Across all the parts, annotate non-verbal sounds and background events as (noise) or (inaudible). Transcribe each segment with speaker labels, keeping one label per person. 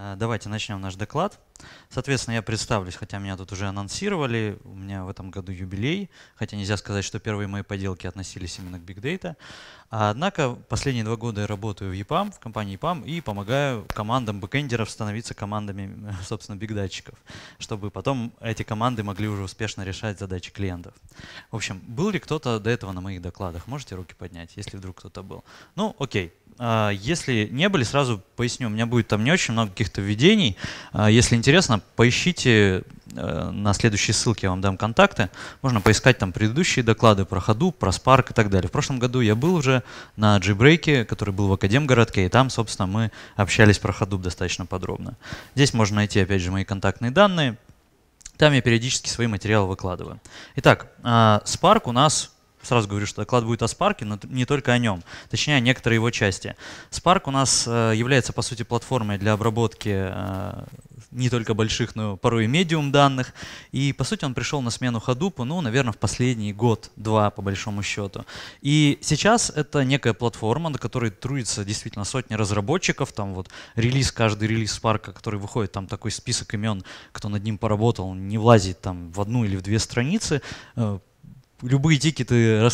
Speaker 1: Э, давайте начнем наш доклад. Соответственно, я представлюсь, хотя меня тут уже анонсировали. У меня в этом году юбилей, хотя нельзя сказать, что первые мои поделки относились именно к Big Data. А, однако последние два года я работаю в EPAM, в компании EPAM, и помогаю командам бэкэндеров становиться командами, (laughs) собственно, big датчиков, чтобы потом эти команды могли уже успешно решать задачи клиентов. В общем, был ли кто-то до этого на моих докладах? Можете руки поднять, если вдруг кто-то был. Ну, окей, а, если не были, сразу поясню, у меня будет там не очень много каких-то введений. А, если интересно, поищите э, на следующей ссылке, я вам дам контакты. Можно поискать там предыдущие доклады про ходу, про Spark и так далее. В прошлом году я был уже на JBreak, который был в Академгородке, и там, собственно, мы общались про ходу достаточно подробно. Здесь можно найти, опять же, мои контактные данные. Там я периодически свои материалы выкладываю. Итак, а, Spark у нас сразу говорю, что доклад будет о Spark, но не только о нем, точнее, о некоторой его части. Spark у нас э, является, по сути, платформой для обработки э, не только больших, но порой и медиум данных. И, по сути, он пришел на смену Hadoop, ну, наверное, в последний год-два, по большому счету. И сейчас это некая платформа, на которой трудится действительно сотни разработчиков. Там вот релиз, каждый релиз Spark, который выходит, там такой список имен, кто над ним поработал, не влазит там в одну или в две страницы. Э, любые тикеты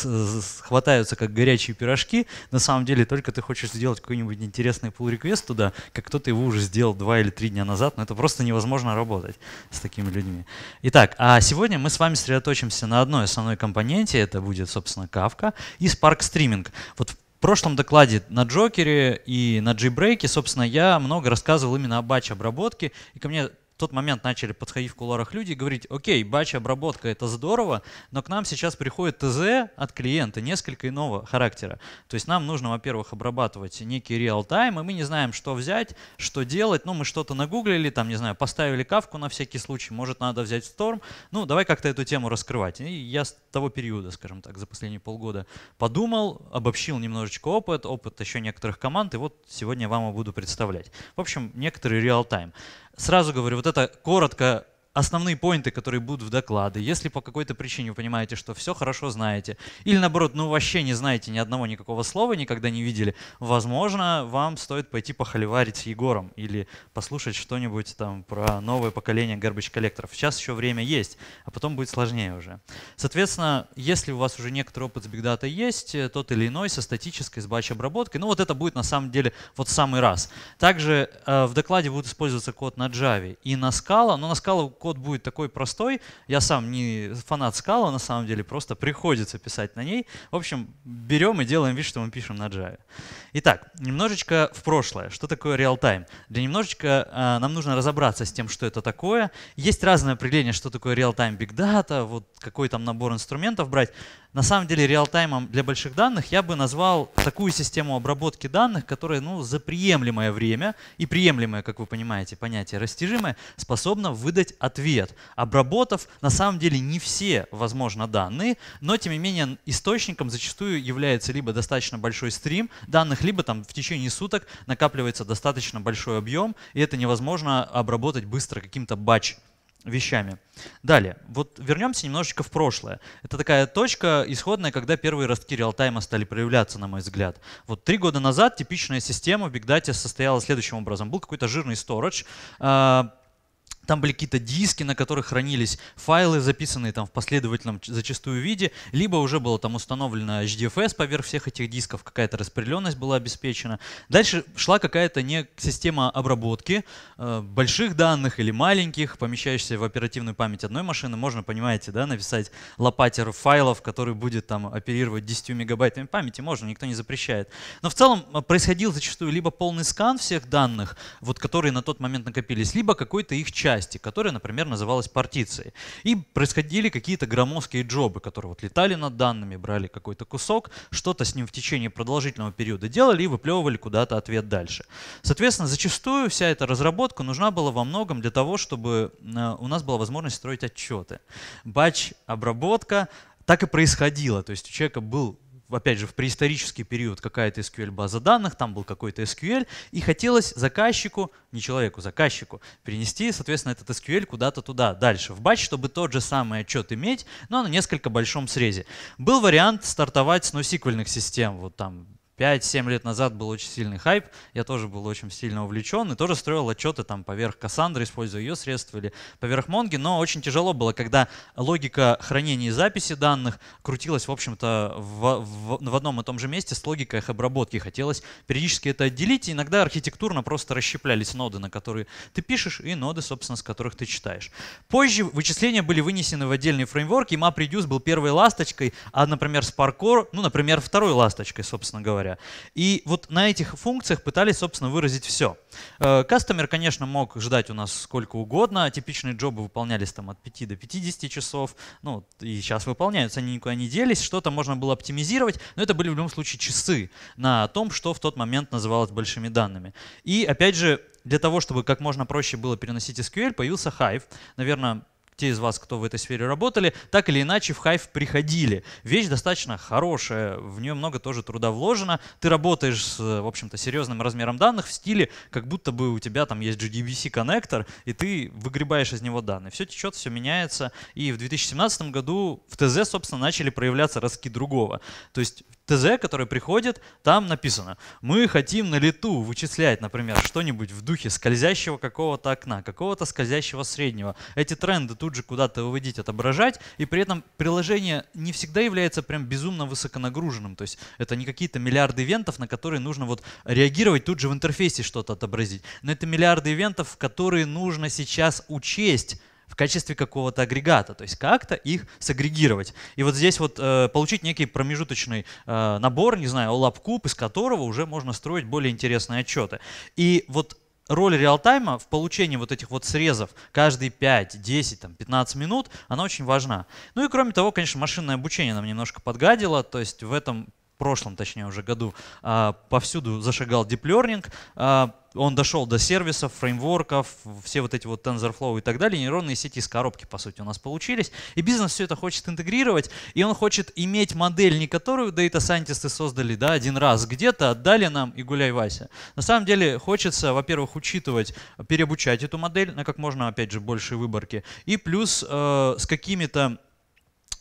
Speaker 1: хватаются как горячие пирожки. На самом деле, только ты хочешь сделать какой-нибудь интересный pull request туда, как кто-то его уже сделал два или три дня назад, но это просто невозможно работать с такими людьми. Итак, а сегодня мы с вами сосредоточимся на одной основной компоненте, это будет, собственно, Kafka и Spark Streaming. Вот в прошлом докладе на Джокере и на JBreak, собственно, я много рассказывал именно о батч-обработке, и ко мне в тот момент начали подходить в куларах люди и говорить, окей, батч-обработка это здорово, но к нам сейчас приходит ТЗ от клиента несколько иного характера. То есть нам нужно, во-первых, обрабатывать некий реал-тайм, и мы не знаем, что взять, что делать. Ну, мы что-то нагуглили, там, не знаю, поставили кавку на всякий случай, может, надо взять Storm. Ну, давай как-то эту тему раскрывать. И я с того периода, скажем так, за последние полгода подумал, обобщил немножечко опыт, опыт еще некоторых команд, и вот сегодня я вам его буду представлять. В общем, некоторый реал-тайм. Сразу говорю, вот это коротко основные поинты, которые будут в доклады, если по какой-то причине вы понимаете, что все хорошо знаете, или наоборот, ну вообще не знаете ни одного никакого слова, никогда не видели, возможно, вам стоит пойти похоливарить с Егором или послушать что-нибудь там про новое поколение garbage коллекторов. Сейчас еще время есть, а потом будет сложнее уже. Соответственно, если у вас уже некоторый опыт с бигдата есть, э, тот или иной со статической, с батч-обработкой, ну вот это будет на самом деле вот самый раз. Также э, в докладе будет использоваться код на Java и на Scala, но на Scala код будет такой простой. Я сам не фанат скала, на самом деле, просто приходится писать на ней. В общем, берем и делаем вид, что мы пишем на Java. Итак, немножечко в прошлое. Что такое реалтайм? Для немножечко э, нам нужно разобраться с тем, что это такое. Есть разные определения, что такое реалтайм бигдата, вот какой там набор инструментов брать на самом деле реалтаймом для больших данных я бы назвал такую систему обработки данных, которая ну, за приемлемое время и приемлемое, как вы понимаете, понятие растяжимое, способна выдать ответ, обработав на самом деле не все, возможно, данные, но тем не менее источником зачастую является либо достаточно большой стрим данных, либо там в течение суток накапливается достаточно большой объем, и это невозможно обработать быстро каким-то батч вещами. Далее, вот вернемся немножечко в прошлое. Это такая точка исходная, когда первые ростки реалтайма стали проявляться, на мой взгляд. Вот три года назад типичная система в Big Data состояла следующим образом. Был какой-то жирный storage, там были какие-то диски, на которых хранились файлы, записанные там в последовательном зачастую виде, либо уже было там установлено HDFS поверх всех этих дисков, какая-то распределенность была обеспечена. Дальше шла какая-то не система обработки э, больших данных или маленьких, помещающихся в оперативную память одной машины. Можно, понимаете, да, написать лопатер файлов, который будет там оперировать 10 мегабайтами памяти. Можно, никто не запрещает. Но в целом э, происходил зачастую либо полный скан всех данных, вот которые на тот момент накопились, либо какой-то их часть части, которая, например, называлась партицией. И происходили какие-то громоздкие джобы, которые вот летали над данными, брали какой-то кусок, что-то с ним в течение продолжительного периода делали и выплевывали куда-то ответ дальше. Соответственно, зачастую вся эта разработка нужна была во многом для того, чтобы э, у нас была возможность строить отчеты. бач, обработка так и происходило. То есть у человека был опять же, в преисторический период какая-то SQL-база данных, там был какой-то SQL, и хотелось заказчику, не человеку, заказчику, перенести, соответственно, этот SQL куда-то туда, дальше, в батч, чтобы тот же самый отчет иметь, но на несколько большом срезе. Был вариант стартовать с NoSQL систем, вот там 5-7 лет назад был очень сильный хайп, я тоже был очень сильно увлечен и тоже строил отчеты там поверх Кассандры, используя ее средства или поверх Монги, но очень тяжело было, когда логика хранения и записи данных крутилась, в общем-то, в, в, в одном и том же месте с логикой их обработки. Хотелось периодически это отделить, и иногда архитектурно просто расщеплялись ноды, на которые ты пишешь, и ноды, собственно, с которых ты читаешь. Позже вычисления были вынесены в отдельный фреймворк, и MapReduce был первой ласточкой, а, например, Sparkcore, ну, например, второй ласточкой, собственно говоря говоря. И вот на этих функциях пытались, собственно, выразить все. Э, кастомер, конечно, мог ждать у нас сколько угодно. Типичные джобы выполнялись там от 5 до 50 часов. Ну, и сейчас выполняются, они никуда не делись. Что-то можно было оптимизировать, но это были в любом случае часы на том, что в тот момент называлось большими данными. И, опять же, для того, чтобы как можно проще было переносить SQL, появился Hive. Наверное, те из вас, кто в этой сфере работали, так или иначе в хайф приходили. Вещь достаточно хорошая, в нее много тоже труда вложено. Ты работаешь с, в общем-то, серьезным размером данных в стиле, как будто бы у тебя там есть GDBC коннектор, и ты выгребаешь из него данные. Все течет, все меняется. И в 2017 году в ТЗ, собственно, начали проявляться ростки другого. То есть ТЗ, который приходит, там написано, мы хотим на лету вычислять, например, что-нибудь в духе скользящего какого-то окна, какого-то скользящего среднего. Эти тренды тут же куда-то выводить, отображать, и при этом приложение не всегда является прям безумно высоконагруженным. То есть это не какие-то миллиарды ивентов, на которые нужно вот реагировать, тут же в интерфейсе что-то отобразить. Но это миллиарды ивентов, которые нужно сейчас учесть, в качестве какого-то агрегата, то есть как-то их сагрегировать, И вот здесь вот э, получить некий промежуточный э, набор, не знаю, лапкуб, из которого уже можно строить более интересные отчеты. И вот роль реалтайма в получении вот этих вот срезов каждые 5, 10, там, 15 минут, она очень важна. Ну и кроме того, конечно, машинное обучение нам немножко подгадило, то есть в этом прошлом, точнее уже году, а, повсюду зашагал deep learning. А, он дошел до сервисов, фреймворков, все вот эти вот TensorFlow и так далее, нейронные сети из коробки, по сути, у нас получились. И бизнес все это хочет интегрировать, и он хочет иметь модель, не которую дейта-сайентисты создали, да, один раз где-то, отдали нам и гуляй, Вася. На самом деле хочется, во-первых, учитывать, переобучать эту модель на как можно, опять же, большей выборке, и плюс э, с какими-то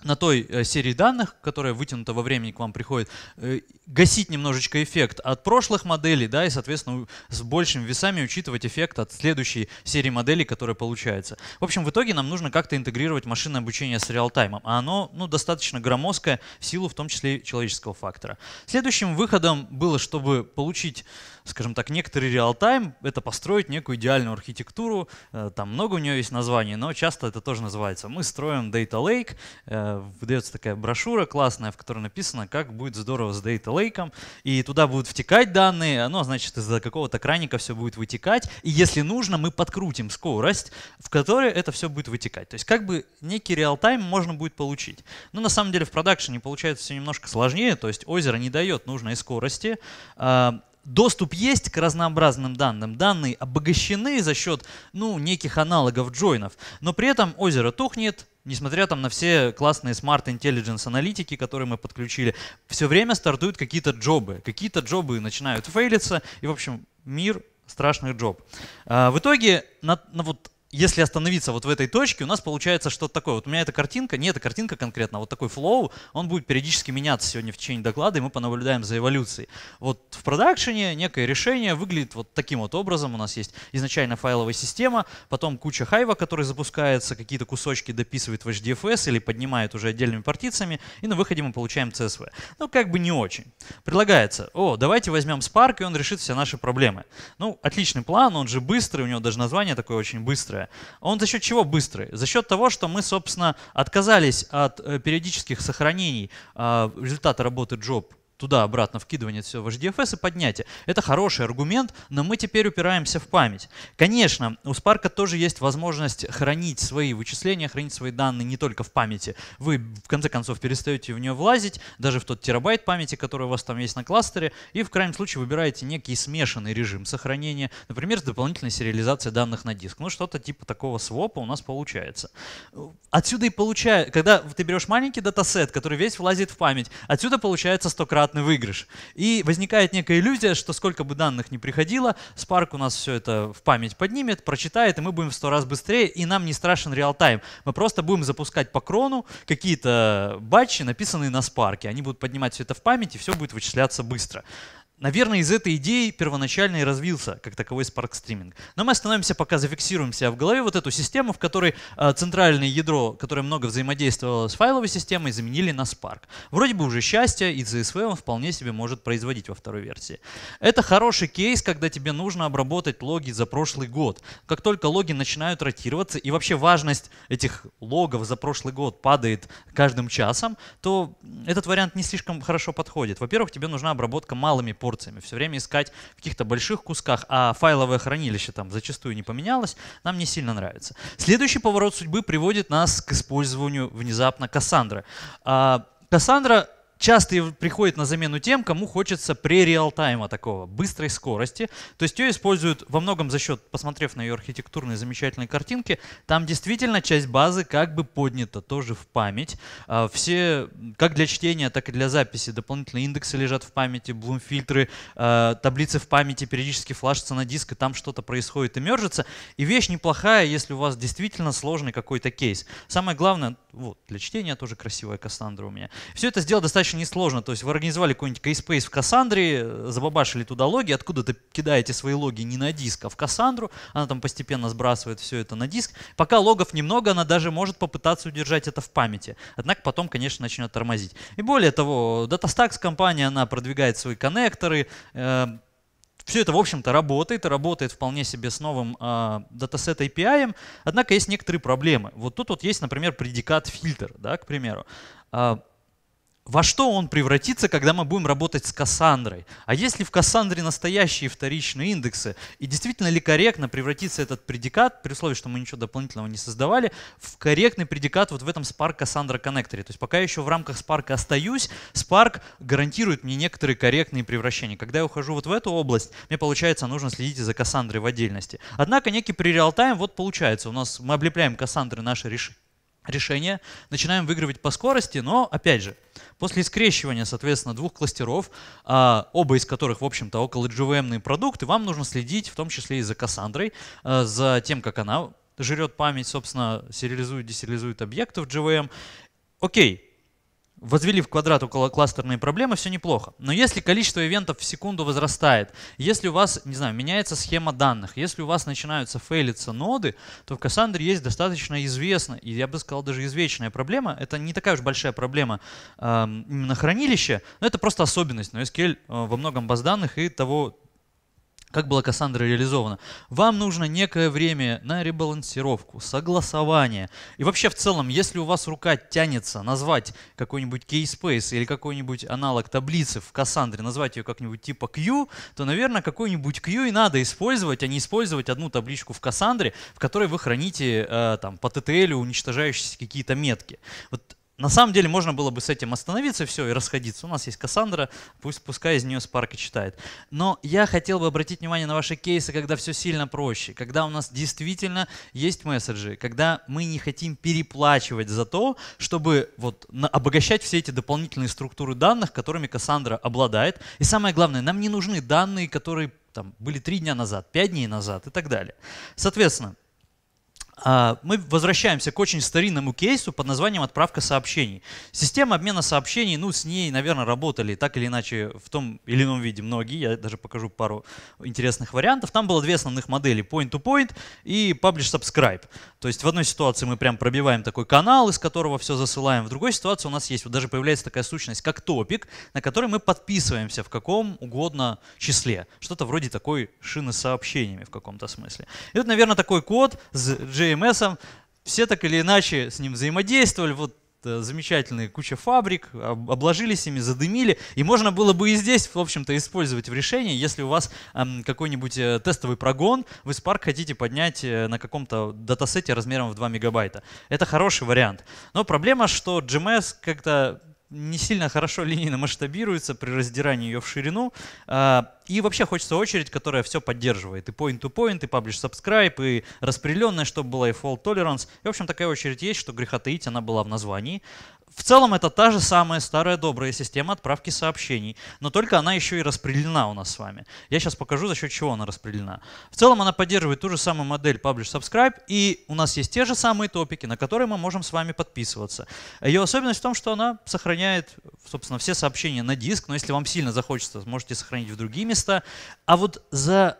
Speaker 1: на той э, серии данных, которая вытянута во времени к вам приходит, э, гасить немножечко эффект от прошлых моделей, да, и, соответственно, с большими весами учитывать эффект от следующей серии моделей, которая получается. В общем, в итоге нам нужно как-то интегрировать машинное обучение с реалтаймом, а оно ну, достаточно громоздкое в силу в том числе человеческого фактора. Следующим выходом было, чтобы получить скажем так, некоторый реалтайм — это построить некую идеальную архитектуру. Э, там много у нее есть названий, но часто это тоже называется. Мы строим Data Lake, э, выдается такая брошюра классная, в которой написано, как будет здорово с Data Lake, и туда будут втекать данные, оно, значит, из-за какого-то краника все будет вытекать, и если нужно, мы подкрутим скорость, в которой это все будет вытекать. То есть как бы некий реалтайм можно будет получить. Но на самом деле в продакшене получается все немножко сложнее, то есть озеро не дает нужной скорости, а, доступ есть к разнообразным данным. Данные обогащены за счет ну, неких аналогов джойнов. Но при этом озеро тухнет, несмотря там на все классные Smart Intelligence аналитики, которые мы подключили, все время стартуют какие-то джобы. Какие-то джобы начинают фейлиться, и, в общем, мир страшных джоб. А, в итоге на, на вот если остановиться вот в этой точке, у нас получается что-то такое. Вот у меня эта картинка, не эта картинка конкретно, а вот такой флоу, он будет периодически меняться сегодня в течение доклада, и мы понаблюдаем за эволюцией. Вот в продакшене некое решение выглядит вот таким вот образом. У нас есть изначально файловая система, потом куча хайва, который запускается, какие-то кусочки дописывает в HDFS или поднимает уже отдельными партициями, и на выходе мы получаем CSV. Ну, как бы не очень. Предлагается, о, давайте возьмем Spark, и он решит все наши проблемы. Ну, отличный план, он же быстрый, у него даже название такое очень быстрое быстрое. А он за счет чего быстрый? За счет того, что мы, собственно, отказались от э, периодических сохранений а, результата работы джоб туда-обратно вкидывание все в HDFS и поднятие. Это хороший аргумент, но мы теперь упираемся в память. Конечно, у Spark тоже есть возможность хранить свои вычисления, хранить свои данные не только в памяти. Вы, в конце концов, перестаете в нее влазить, даже в тот терабайт памяти, который у вас там есть на кластере, и в крайнем случае выбираете некий смешанный режим сохранения, например, с дополнительной сериализацией данных на диск. Ну, что-то типа такого свопа у нас получается. Отсюда и получается, когда ты берешь маленький датасет, который весь влазит в память, отсюда получается 100 крат многократный выигрыш. И возникает некая иллюзия, что сколько бы данных ни приходило, Spark у нас все это в память поднимет, прочитает, и мы будем в сто раз быстрее, и нам не страшен реал-тайм. Мы просто будем запускать по крону какие-то батчи, написанные на Spark. Они будут поднимать все это в память, и все будет вычисляться быстро. Наверное, из этой идеи первоначально и развился как таковой Spark стриминг. Но мы остановимся, пока зафиксируем себя в голове вот эту систему, в которой э, центральное ядро, которое много взаимодействовало с файловой системой, заменили на Spark. Вроде бы уже счастье, и CSV он вполне себе может производить во второй версии. Это хороший кейс, когда тебе нужно обработать логи за прошлый год. Как только логи начинают ротироваться, и вообще важность этих логов за прошлый год падает каждым часом, то этот вариант не слишком хорошо подходит. Во-первых, тебе нужна обработка малыми порциями порциями, все время искать в каких-то больших кусках, а файловое хранилище там зачастую не поменялось, нам не сильно нравится. Следующий поворот судьбы приводит нас к использованию внезапно Кассандры. А, Кассандра часто приходит на замену тем, кому хочется pre реал такого, быстрой скорости. То есть ее используют во многом за счет, посмотрев на ее архитектурные замечательные картинки, там действительно часть базы как бы поднята тоже в память. А, все, как для чтения, так и для записи, дополнительные индексы лежат в памяти, блум-фильтры, а, таблицы в памяти периодически флашатся на диск, и там что-то происходит и мержится. И вещь неплохая, если у вас действительно сложный какой-то кейс. Самое главное, вот, для чтения тоже красивая Кассандра у меня. Все это сделать достаточно очень несложно. То есть вы организовали какой-нибудь кейспейс в Кассандре, забабашили туда логи, откуда-то кидаете свои логи не на диск, а в Кассандру. Она там постепенно сбрасывает все это на диск. Пока логов немного, она даже может попытаться удержать это в памяти. Однако потом, конечно, начнет тормозить. И более того, DataStax компания, она продвигает свои коннекторы, э эм, все это, в общем-то, работает, работает вполне себе с новым э, датасет API, однако есть некоторые проблемы. Вот тут вот есть, например, предикат фильтр, да, к примеру. Э, во что он превратится, когда мы будем работать с Кассандрой? А есть ли в Кассандре настоящие вторичные индексы? И действительно ли корректно превратится этот предикат, при условии, что мы ничего дополнительного не создавали, в корректный предикат вот в этом Spark Cassandra коннекторе? То есть пока я еще в рамках Spark остаюсь, Spark гарантирует мне некоторые корректные превращения. Когда я ухожу вот в эту область, мне получается нужно следить за Кассандрой в отдельности. Однако некий при реалтайм вот получается, у нас мы облепляем Кассандры наши решения решение. Начинаем выигрывать по скорости, но, опять же, после скрещивания, соответственно, двух кластеров, э, оба из которых, в общем-то, около GVM продукты, вам нужно следить, в том числе и за Кассандрой, э, за тем, как она жрет память, собственно, сериализует, десериализует объекты в GVM. Окей, возвели в квадрат около кластерные проблемы, все неплохо. Но если количество ивентов в секунду возрастает, если у вас, не знаю, меняется схема данных, если у вас начинаются фейлиться ноды, то в Cassandra есть достаточно известная, и я бы сказал даже извечная проблема. Это не такая уж большая проблема эм, именно хранилища, но это просто особенность. Но SQL э, во многом баз данных и того, как была Кассандра реализована? Вам нужно некое время на ребалансировку, согласование. И вообще в целом, если у вас рука тянется назвать какой-нибудь кейспейс или какой-нибудь аналог таблицы в Кассандре, назвать ее как-нибудь типа Q, то, наверное, какой-нибудь Q и надо использовать, а не использовать одну табличку в Кассандре, в которой вы храните э, там, по TTL уничтожающиеся какие-то метки. Вот на самом деле можно было бы с этим остановиться, все, и расходиться. У нас есть Кассандра, пусть пускай из нее Спарка читает. Но я хотел бы обратить внимание на ваши кейсы, когда все сильно проще, когда у нас действительно есть месседжи, когда мы не хотим переплачивать за то, чтобы вот обогащать все эти дополнительные структуры данных, которыми Кассандра обладает. И самое главное, нам не нужны данные, которые там, были три дня назад, пять дней назад и так далее. Соответственно, а, мы возвращаемся к очень старинному кейсу под названием «Отправка сообщений». Система обмена сообщений, ну, с ней, наверное, работали так или иначе в том или ином виде многие. Я даже покажу пару интересных вариантов. Там было две основных модели – point-to-point -point и publish-subscribe. То есть в одной ситуации мы прям пробиваем такой канал, из которого все засылаем. В другой ситуации у нас есть, вот даже появляется такая сущность, как топик, на который мы подписываемся в каком угодно числе. Что-то вроде такой шины с сообщениями в каком-то смысле. И вот, наверное, такой код с JMS, эм все так или иначе с ним взаимодействовали, вот э, замечательная куча фабрик, обложились ими, задымили. И можно было бы и здесь, в общем-то, использовать в решении, если у вас эм, какой-нибудь э, тестовый прогон, вы Spark хотите поднять э, на каком-то датасете размером в 2 мегабайта. Это хороший вариант. Но проблема, что GMS эм как-то не сильно хорошо (laughs) линейно масштабируется при раздирании ее в ширину. А, и вообще хочется очередь, которая все поддерживает. И point-to-point, -point, и publish-subscribe, и распределенная, чтобы была, и fault tolerance. И, в общем, такая очередь есть, что греха таить, она была в названии. В целом это та же самая старая добрая система отправки сообщений, но только она еще и распределена у нас с вами. Я сейчас покажу, за счет чего она распределена. В целом она поддерживает ту же самую модель Publish Subscribe, и у нас есть те же самые топики, на которые мы можем с вами подписываться. Ее особенность в том, что она сохраняет, собственно, все сообщения на диск, но если вам сильно захочется, можете сохранить в другие прижимиста, а вот за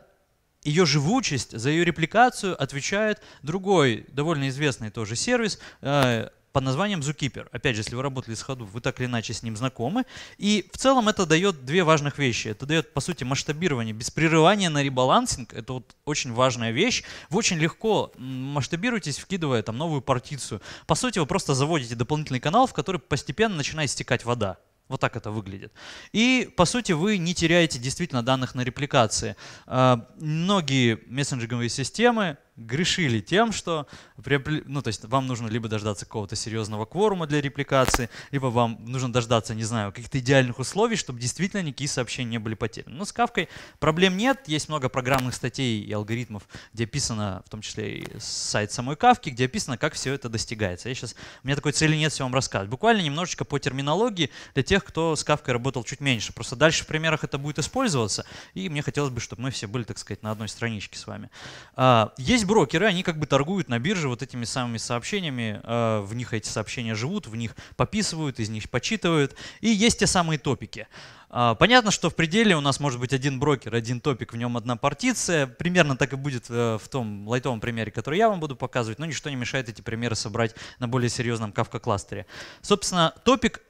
Speaker 1: ее живучесть, за ее репликацию отвечает другой, довольно известный тоже сервис э, под названием Zookeeper. Опять же, если вы работали с Hadoop, вы так или иначе с ним знакомы. И в целом это дает две важных вещи. Это дает, по сути, масштабирование без прерывания на ребалансинг. Это вот очень важная вещь. Вы очень легко масштабируетесь, вкидывая там новую партицию. По сути, вы просто заводите дополнительный канал, в который постепенно начинает стекать вода. Вот так это выглядит. И, по сути, вы не теряете действительно данных на репликации. А, многие мессенджинговые системы грешили тем, что ну, то есть вам нужно либо дождаться какого-то серьезного кворума для репликации, либо вам нужно дождаться, не знаю, каких-то идеальных условий, чтобы действительно никакие сообщения не были потеряны. Но ну, с Кавкой проблем нет. Есть много программных статей и алгоритмов, где описано, в том числе и сайт самой Кавки, где описано, как все это достигается. Я сейчас, у меня такой цели нет все вам рассказывать. Буквально немножечко по терминологии для тех, кто с Кавкой работал чуть меньше. Просто дальше в примерах это будет использоваться, и мне хотелось бы, чтобы мы все были, так сказать, на одной страничке с вами. А, есть есть брокеры, они как бы торгуют на бирже вот этими самыми сообщениями, э, в них эти сообщения живут, в них пописывают, из них почитывают, и есть те самые топики. А, понятно, что в пределе у нас может быть один брокер, один топик, в нем одна партиция. Примерно так и будет э, в том лайтовом примере, который я вам буду показывать, но ничто не мешает эти примеры собрать на более серьезном Kafka-кластере. Собственно, топик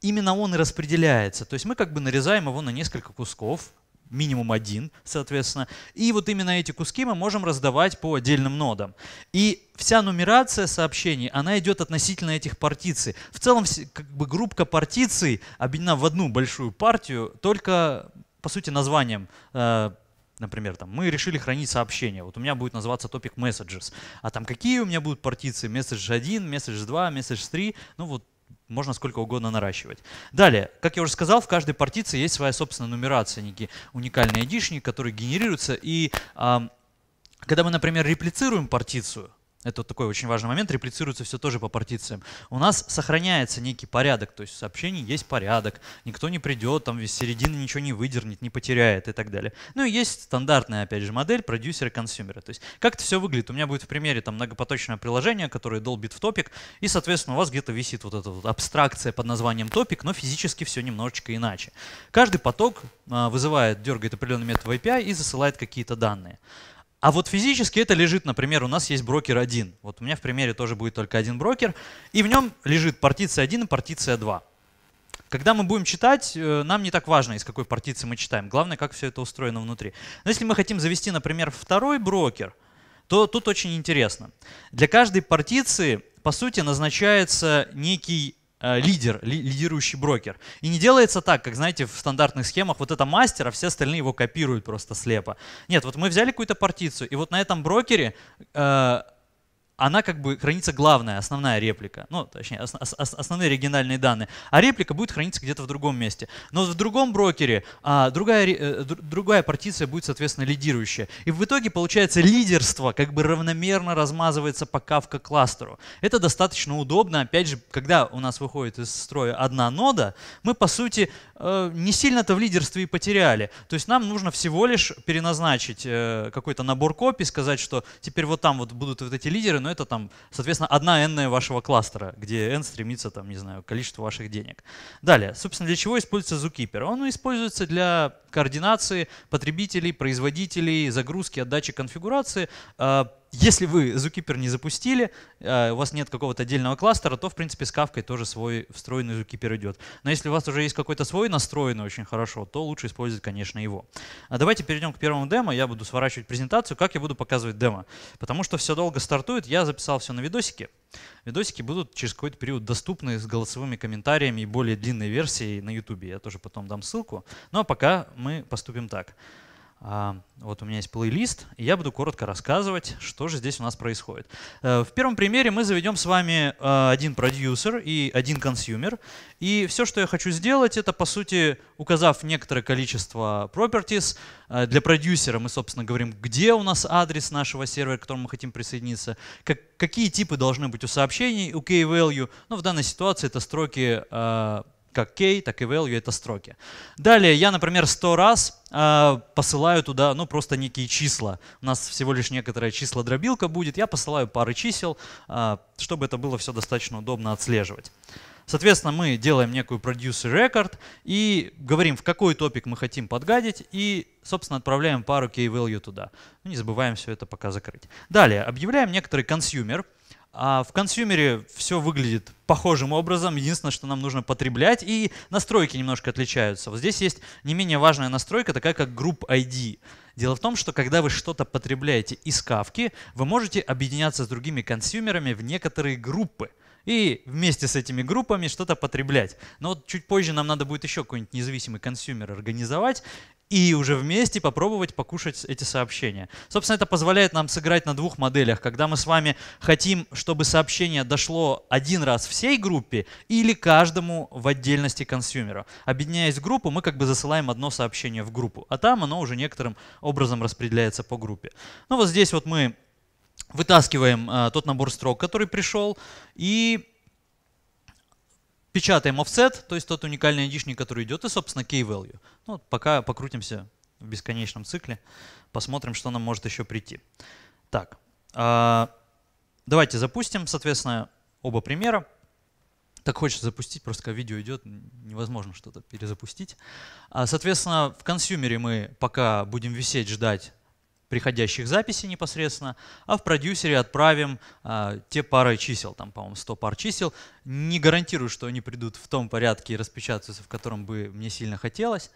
Speaker 1: именно он и распределяется. То есть мы как бы нарезаем его на несколько кусков, минимум один, соответственно. И вот именно эти куски мы можем раздавать по отдельным нодам. И вся нумерация сообщений, она идет относительно этих партиций. В целом, как бы группа партиций объединена в одну большую партию, только, по сути, названием э, Например, там, мы решили хранить сообщения. Вот у меня будет называться топик messages. А там какие у меня будут партиции? Message 1, message 2, message 3. Ну вот можно сколько угодно наращивать. Далее, как я уже сказал, в каждой партиции есть своя собственная нумерация, некие уникальные айдишник, которые генерируются И э, когда мы, например, реплицируем партицию, это вот такой очень важный момент, реплицируется все тоже по партициям. У нас сохраняется некий порядок, то есть в сообщении есть порядок, никто не придет, там без середины ничего не выдернет, не потеряет и так далее. Ну и есть стандартная, опять же, модель продюсера-консюмера. То есть как это все выглядит? У меня будет в примере там многопоточное приложение, которое долбит в топик, и, соответственно, у вас где-то висит вот эта вот абстракция под названием топик, но физически все немножечко иначе. Каждый поток а, вызывает, дергает определенный метод в API и засылает какие-то данные. А вот физически это лежит, например, у нас есть брокер 1. Вот у меня в примере тоже будет только один брокер. И в нем лежит партиция 1 и партиция 2. Когда мы будем читать, э, нам не так важно, из какой партиции мы читаем. Главное, как все это устроено внутри. Но если мы хотим завести, например, второй брокер, то тут очень интересно. Для каждой партиции, по сути, назначается некий Э, лидер, ли, лидирующий брокер. И не делается так, как, знаете, в стандартных схемах вот это мастер, а все остальные его копируют просто слепо. Нет, вот мы взяли какую-то партицию, и вот на этом брокере э, она как бы хранится главная, основная реплика, ну, точнее, ос, ос, основные оригинальные данные, а реплика будет храниться где-то в другом месте. Но в другом брокере а, другая, э, другая партиция будет, соответственно, лидирующая. И в итоге, получается, лидерство как бы равномерно размазывается по Kafka кластеру. Это достаточно удобно, опять же, когда у нас выходит из строя одна нода, мы, по сути, э, не сильно-то в лидерстве и потеряли. То есть нам нужно всего лишь переназначить э, какой-то набор копий, сказать, что теперь вот там вот будут вот эти лидеры, но это там, соответственно, одна n вашего кластера, где n стремится, там, не знаю, количество ваших денег. Далее, собственно, для чего используется Zookeeper? Он используется для координации потребителей, производителей, загрузки, отдачи конфигурации, а, если вы Zookeeper не запустили, э, у вас нет какого-то отдельного кластера, то, в принципе, с кавкой тоже свой встроенный Zookeeper идет. Но если у вас уже есть какой-то свой настроенный очень хорошо, то лучше использовать, конечно, его. А давайте перейдем к первому демо. Я буду сворачивать презентацию, как я буду показывать демо. Потому что все долго стартует, я записал все на видосики. Видосики будут через какой-то период доступны с голосовыми комментариями и более длинной версией на YouTube. Я тоже потом дам ссылку. Но ну, а пока мы поступим так. А, вот у меня есть плейлист, и я буду коротко рассказывать, что же здесь у нас происходит. Э, в первом примере мы заведем с вами э, один продюсер и один консюмер. И все, что я хочу сделать, это, по сути, указав некоторое количество properties, э, для продюсера мы, собственно, говорим, где у нас адрес нашего сервера, к которому мы хотим присоединиться, как, какие типы должны быть у сообщений, у key-value. Ну, в данной ситуации это строки как K, так и value это строки. Далее я, например, 100 раз э, посылаю туда, ну, просто некие числа. У нас всего лишь некоторое число-дробилка будет. Я посылаю пары чисел, э, чтобы это было все достаточно удобно отслеживать. Соответственно, мы делаем некую producer record и говорим, в какой топик мы хотим подгадить, и, собственно, отправляем пару key value туда. Ну, не забываем все это пока закрыть. Далее, объявляем некоторый консюмер. Consumer а в консюмере все выглядит похожим образом. Единственное, что нам нужно потреблять. И настройки немножко отличаются. Вот здесь есть не менее важная настройка, такая как Group ID. Дело в том, что когда вы что-то потребляете из кавки, вы можете объединяться с другими консюмерами в некоторые группы и вместе с этими группами что-то потреблять. Но вот чуть позже нам надо будет еще какой-нибудь независимый консюмер организовать, и уже вместе попробовать покушать эти сообщения. Собственно, это позволяет нам сыграть на двух моделях, когда мы с вами хотим, чтобы сообщение дошло один раз всей группе или каждому в отдельности консюмеру. Объединяясь в группу, мы как бы засылаем одно сообщение в группу, а там оно уже некоторым образом распределяется по группе. Ну вот здесь вот мы вытаскиваем э, тот набор строк, который пришел, и печатаем offset, то есть тот уникальный ID, который идет, и, собственно, key value. Ну, вот пока покрутимся в бесконечном цикле, посмотрим, что нам может еще прийти. Так, а, давайте запустим, соответственно, оба примера. Так хочется запустить, просто когда видео идет, невозможно что-то перезапустить. А, соответственно, в консюмере мы пока будем висеть, ждать приходящих записей непосредственно, а в продюсере отправим а, те пары чисел, там, по-моему, 100 пар чисел. Не гарантирую, что они придут в том порядке и распечатаются, в котором бы мне сильно хотелось.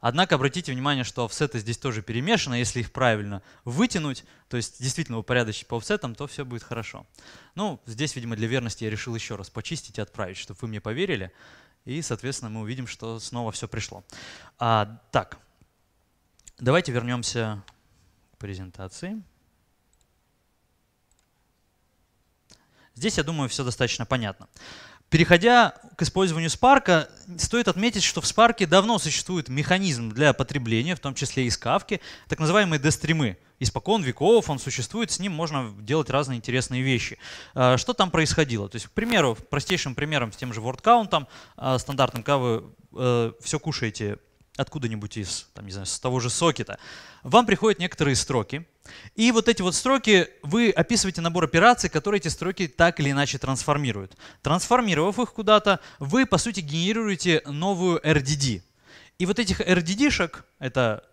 Speaker 1: Однако обратите внимание, что офсеты здесь тоже перемешаны. Если их правильно вытянуть, то есть действительно упорядочить по офсетам, то все будет хорошо. Ну, здесь, видимо, для верности я решил еще раз почистить и отправить, чтобы вы мне поверили. И, соответственно, мы увидим, что снова все пришло. А, так, Давайте вернемся к презентации. Здесь, я думаю, все достаточно понятно. Переходя к использованию Spark, стоит отметить, что в Spark давно существует механизм для потребления, в том числе и скавки, так называемые дестримы. Испокон веков он существует, с ним можно делать разные интересные вещи. А, что там происходило? То есть, к примеру, простейшим примером с тем же WordCount, а, стандартным, когда вы э, все кушаете откуда-нибудь из, там, не знаю, с того же сокета, вам приходят некоторые строки, и вот эти вот строки, вы описываете набор операций, которые эти строки так или иначе трансформируют. Трансформировав их куда-то, вы, по сути, генерируете новую RDD. И вот этих RDD-шек, это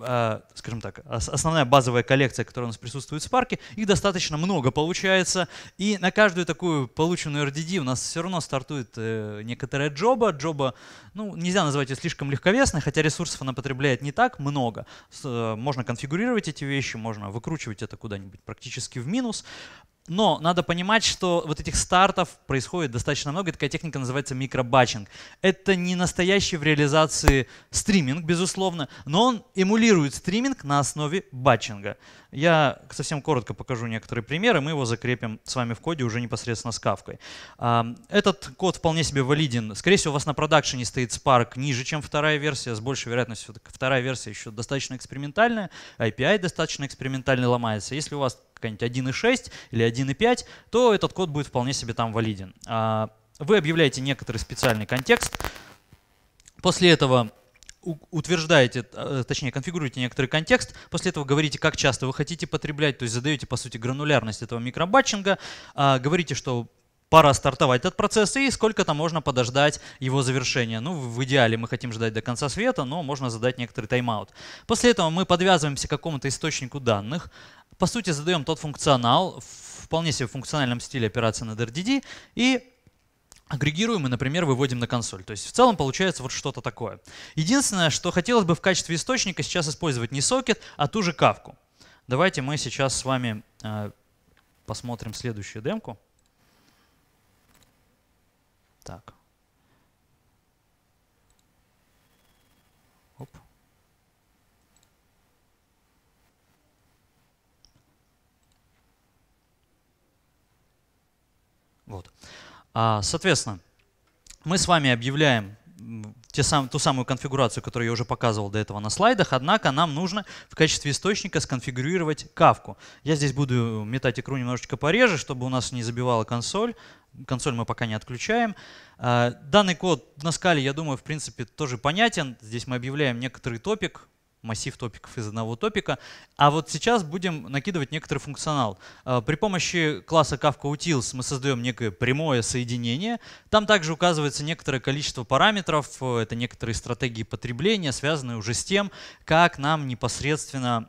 Speaker 1: а, скажем так, основная базовая коллекция, которая у нас присутствует в парке, их достаточно много получается, и на каждую такую полученную RDD у нас все равно стартует э, некоторая джоба. Джоба, ну, нельзя назвать ее слишком легковесной, хотя ресурсов она потребляет не так много. Э, можно конфигурировать эти вещи, можно выкручивать это куда-нибудь практически в минус. Но надо понимать, что вот этих стартов происходит достаточно много. И такая техника называется микробатчинг. Это не настоящий в реализации стриминг, безусловно, но он эмулирует стриминг на основе батчинга. Я совсем коротко покажу некоторые примеры, мы его закрепим с вами в коде уже непосредственно с кавкой. Этот код вполне себе валиден. Скорее всего, у вас на продакшене стоит Spark ниже, чем вторая версия, с большей вероятностью вторая версия еще достаточно экспериментальная, API достаточно экспериментальный ломается. Если у вас какая-нибудь 1.6 или 1.5, то этот код будет вполне себе там валиден. А, вы объявляете некоторый специальный контекст. После этого утверждаете, э, точнее, конфигурируете некоторый контекст, после этого говорите, как часто вы хотите потреблять, то есть задаете, по сути, гранулярность этого микробатчинга, а, говорите, что пора стартовать этот процесс и сколько там можно подождать его завершения. Ну, в идеале мы хотим ждать до конца света, но можно задать некоторый тайм-аут. После этого мы подвязываемся к какому-то источнику данных, по сути, задаем тот функционал, вполне себе в функциональном стиле операции на RDD, и агрегируем и, например, выводим на консоль. То есть в целом получается вот что-то такое. Единственное, что хотелось бы в качестве источника сейчас использовать не сокет, а ту же кавку. Давайте мы сейчас с вами э, посмотрим следующую демку. Так. Вот. А, соответственно, мы с вами объявляем те сам, ту самую конфигурацию, которую я уже показывал до этого на слайдах, однако нам нужно в качестве источника сконфигурировать кавку. Я здесь буду метать икру немножечко пореже, чтобы у нас не забивала консоль. Консоль мы пока не отключаем. А, данный код на скале, я думаю, в принципе, тоже понятен. Здесь мы объявляем некоторый топик, массив топиков из одного топика. А вот сейчас будем накидывать некоторый функционал. А, при помощи класса KafkaUtils мы создаем некое прямое соединение. Там также указывается некоторое количество параметров, э, это некоторые стратегии потребления, связанные уже с тем, как нам непосредственно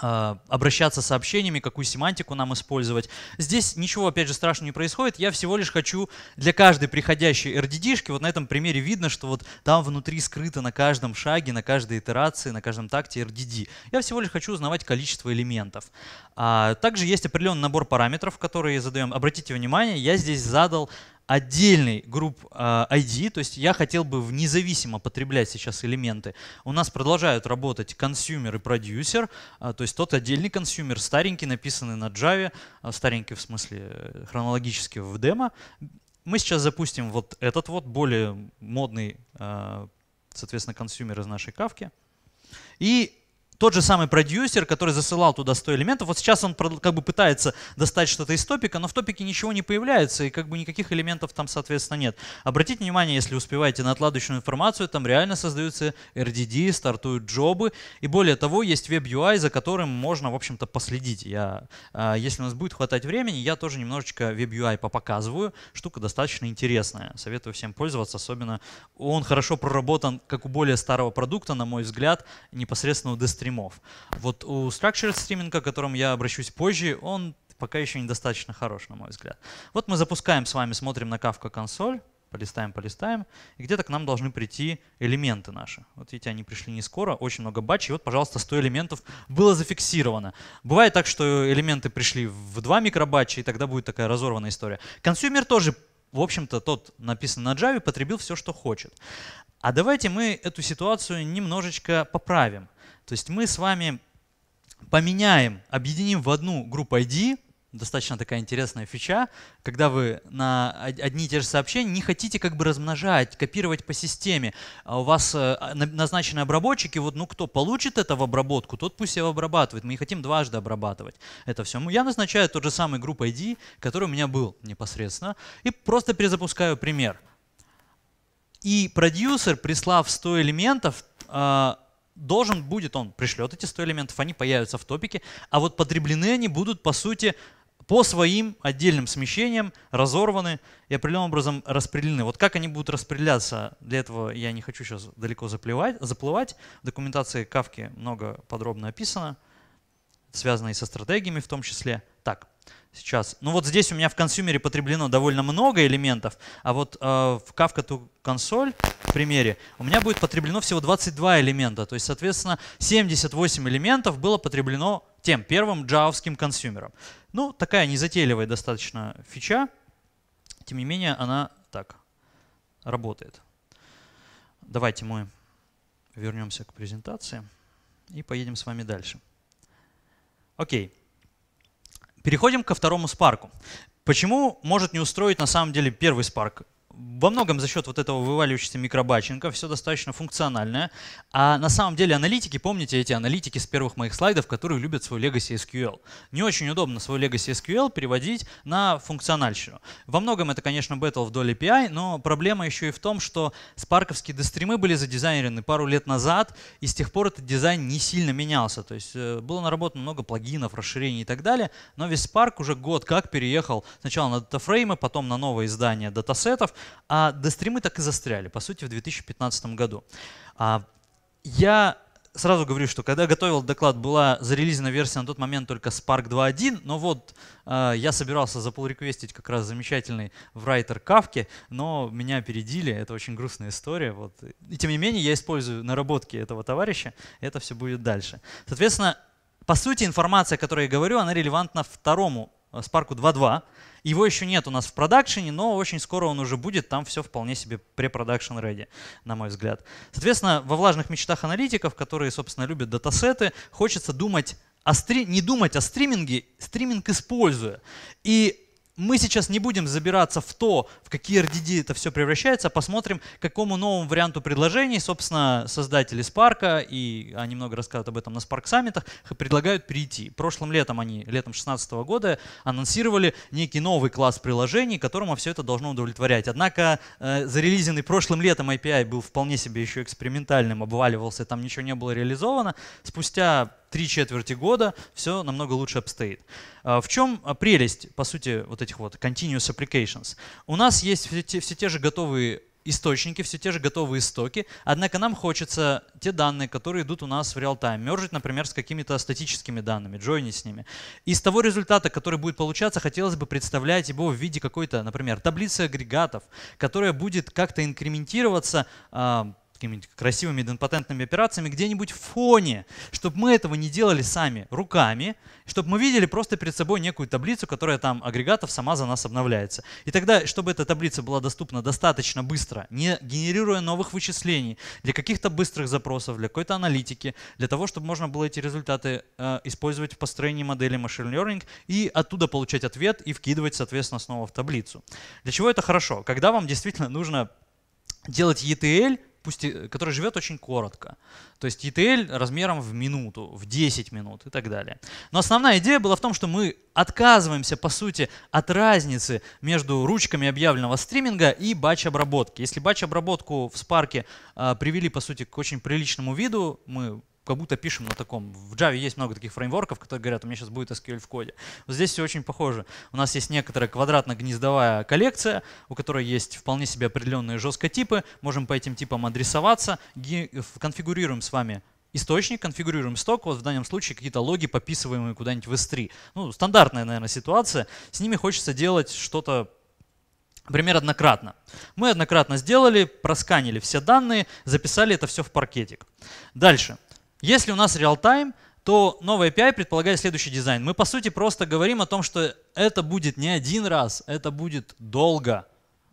Speaker 1: а, обращаться с сообщениями, какую семантику нам использовать. Здесь ничего, опять же, страшного не происходит. Я всего лишь хочу для каждой приходящей rdd вот на этом примере видно, что вот там внутри скрыто на каждом шаге, на каждой итерации, на каждом такте RDD. Я всего лишь хочу узнавать количество элементов. А также есть определенный набор параметров, которые задаем. Обратите внимание, я здесь задал отдельный групп ID, а, то есть я хотел бы независимо потреблять сейчас элементы. У нас продолжают работать консюмер и продюсер, а, то есть тот отдельный консюмер, старенький, написанный на Java, а, старенький в смысле э, хронологически в демо. Мы сейчас запустим вот этот вот более модный, соответственно, консюмер из нашей кавки. И тот же самый продюсер, который засылал туда 100 элементов, вот сейчас он как бы пытается достать что-то из топика, но в топике ничего не появляется, и как бы никаких элементов там, соответственно, нет. Обратите внимание, если успеваете на отладочную информацию, там реально создаются RDD, стартуют джобы, и более того, есть веб-UI, за которым можно, в общем-то, последить. Я, а, если у нас будет хватать времени, я тоже немножечко веб-UI попоказываю. Штука достаточно интересная, советую всем пользоваться, особенно он хорошо проработан, как у более старого продукта, на мой взгляд, непосредственно у Destiny стримов. Вот у Structured Streaming, к которому я обращусь позже, он пока еще недостаточно хорош, на мой взгляд. Вот мы запускаем с вами, смотрим на Kafka консоль, полистаем, полистаем, и где-то к нам должны прийти элементы наши. Вот видите, они пришли не скоро, очень много батчей. Вот, пожалуйста, 100 элементов было зафиксировано. Бывает так, что элементы пришли в 2 микробатча, и тогда будет такая разорванная история. Консюмер тоже, в общем-то, тот написан на Java, потребил все, что хочет. А давайте мы эту ситуацию немножечко поправим. То есть мы с вами поменяем, объединим в одну группу ID, достаточно такая интересная фича, когда вы на одни и те же сообщения не хотите как бы размножать, копировать по системе. А у вас э, а, назначены обработчики, вот ну кто получит это в обработку, тот пусть его обрабатывает. Мы не хотим дважды обрабатывать это все. Я назначаю тот же самый групп ID, который у меня был непосредственно, и просто перезапускаю пример. И продюсер, прислав 100 элементов, а, должен будет, он пришлет эти 100 элементов, они появятся в топике, а вот потреблены они будут, по сути, по своим отдельным смещениям разорваны и определенным образом распределены. Вот как они будут распределяться, для этого я не хочу сейчас далеко заплевать, заплывать. В документации Кавки много подробно описано, связано и со стратегиями в том числе. Так, сейчас. Ну вот здесь у меня в консюмере потреблено довольно много элементов, а вот э, в Kafka to консоль в примере у меня будет потреблено всего 22 элемента. То есть, соответственно, 78 элементов было потреблено тем первым джавовским консюмером. Ну, такая незатейливая достаточно фича. Тем не менее, она так работает. Давайте мы вернемся к презентации и поедем с вами дальше. Окей. Переходим ко второму спарку. Почему может не устроить на самом деле первый спарк? во многом за счет вот этого вываливающегося микробачинга, все достаточно функциональное. А на самом деле аналитики, помните эти аналитики с первых моих слайдов, которые любят свой Legacy SQL. Не очень удобно свой Legacy SQL переводить на функциональщину. Во многом это, конечно, battle вдоль API, но проблема еще и в том, что спарковские дестримы были задизайнены пару лет назад, и с тех пор этот дизайн не сильно менялся. То есть э, было наработано много плагинов, расширений и так далее, но весь Spark уже год как переехал сначала на датафреймы, потом на новое издание датасетов, а достримы так и застряли, по сути, в 2015 году. А, я сразу говорю, что когда готовил доклад, была зарелизена версия на тот момент только Spark 2.1, но вот э, я собирался запулреквестить как раз замечательный врайтер Кавки, но меня опередили, это очень грустная история. Вот. И тем не менее я использую наработки этого товарища, это все будет дальше. Соответственно, по сути информация, о которой я говорю, она релевантна второму э, Spark 2.2, его еще нет у нас в продакшене, но очень скоро он уже будет, там все вполне себе препродакшн ready, на мой взгляд. Соответственно, во влажных мечтах аналитиков, которые, собственно, любят датасеты, хочется думать о стри... не думать о стриминге, стриминг используя. И мы сейчас не будем забираться в то, в какие RDD это все превращается, а посмотрим, к какому новому варианту предложений, собственно, создатели Spark, и они много рассказывают об этом на Spark саммитах, предлагают перейти. Прошлым летом они, летом 2016 года, анонсировали некий новый класс приложений, которому все это должно удовлетворять. Однако э, зарелизенный прошлым летом API был вполне себе еще экспериментальным, обваливался, там ничего не было реализовано. Спустя три четверти года все намного лучше обстоит. А, в чем а, прелесть, по сути, вот этих вот continuous applications? У нас есть все те, все те же готовые источники, все те же готовые стоки, однако нам хочется те данные, которые идут у нас в реал-тайм, мержить, например, с какими-то статическими данными, джойнить с ними. Из того результата, который будет получаться, хотелось бы представлять его в виде какой-то, например, таблицы агрегатов, которая будет как-то инкрементироваться а, какими-нибудь красивыми иденпатентными операциями где-нибудь в фоне, чтобы мы этого не делали сами руками, чтобы мы видели просто перед собой некую таблицу, которая там агрегатов сама за нас обновляется. И тогда, чтобы эта таблица была доступна достаточно быстро, не генерируя новых вычислений для каких-то быстрых запросов, для какой-то аналитики, для того, чтобы можно было эти результаты э, использовать в построении модели машин learning и оттуда получать ответ и вкидывать, соответственно, снова в таблицу. Для чего это хорошо? Когда вам действительно нужно делать ETL пусть, который живет очень коротко. То есть ETL размером в минуту, в 10 минут и так далее. Но основная идея была в том, что мы отказываемся, по сути, от разницы между ручками объявленного стриминга и батч-обработки. Если батч-обработку в Spark э, привели, по сути, к очень приличному виду, мы как будто пишем на таком. В Java есть много таких фреймворков, которые говорят, у меня сейчас будет SQL в коде. Вот здесь все очень похоже. У нас есть некоторая квадратно-гнездовая коллекция, у которой есть вполне себе определенные жесткотипы. Можем по этим типам адресоваться. Конфигурируем с вами источник, конфигурируем сток, вот в данном случае какие-то логи, пописываемые куда-нибудь в S3. Ну, стандартная, наверное, ситуация. С ними хочется делать что-то Например, однократно. Мы однократно сделали, просканили все данные, записали это все в паркетик. Дальше. Если у нас реал-тайм, то новый API предполагает следующий дизайн. Мы, по сути, просто говорим о том, что это будет не один раз, это будет долго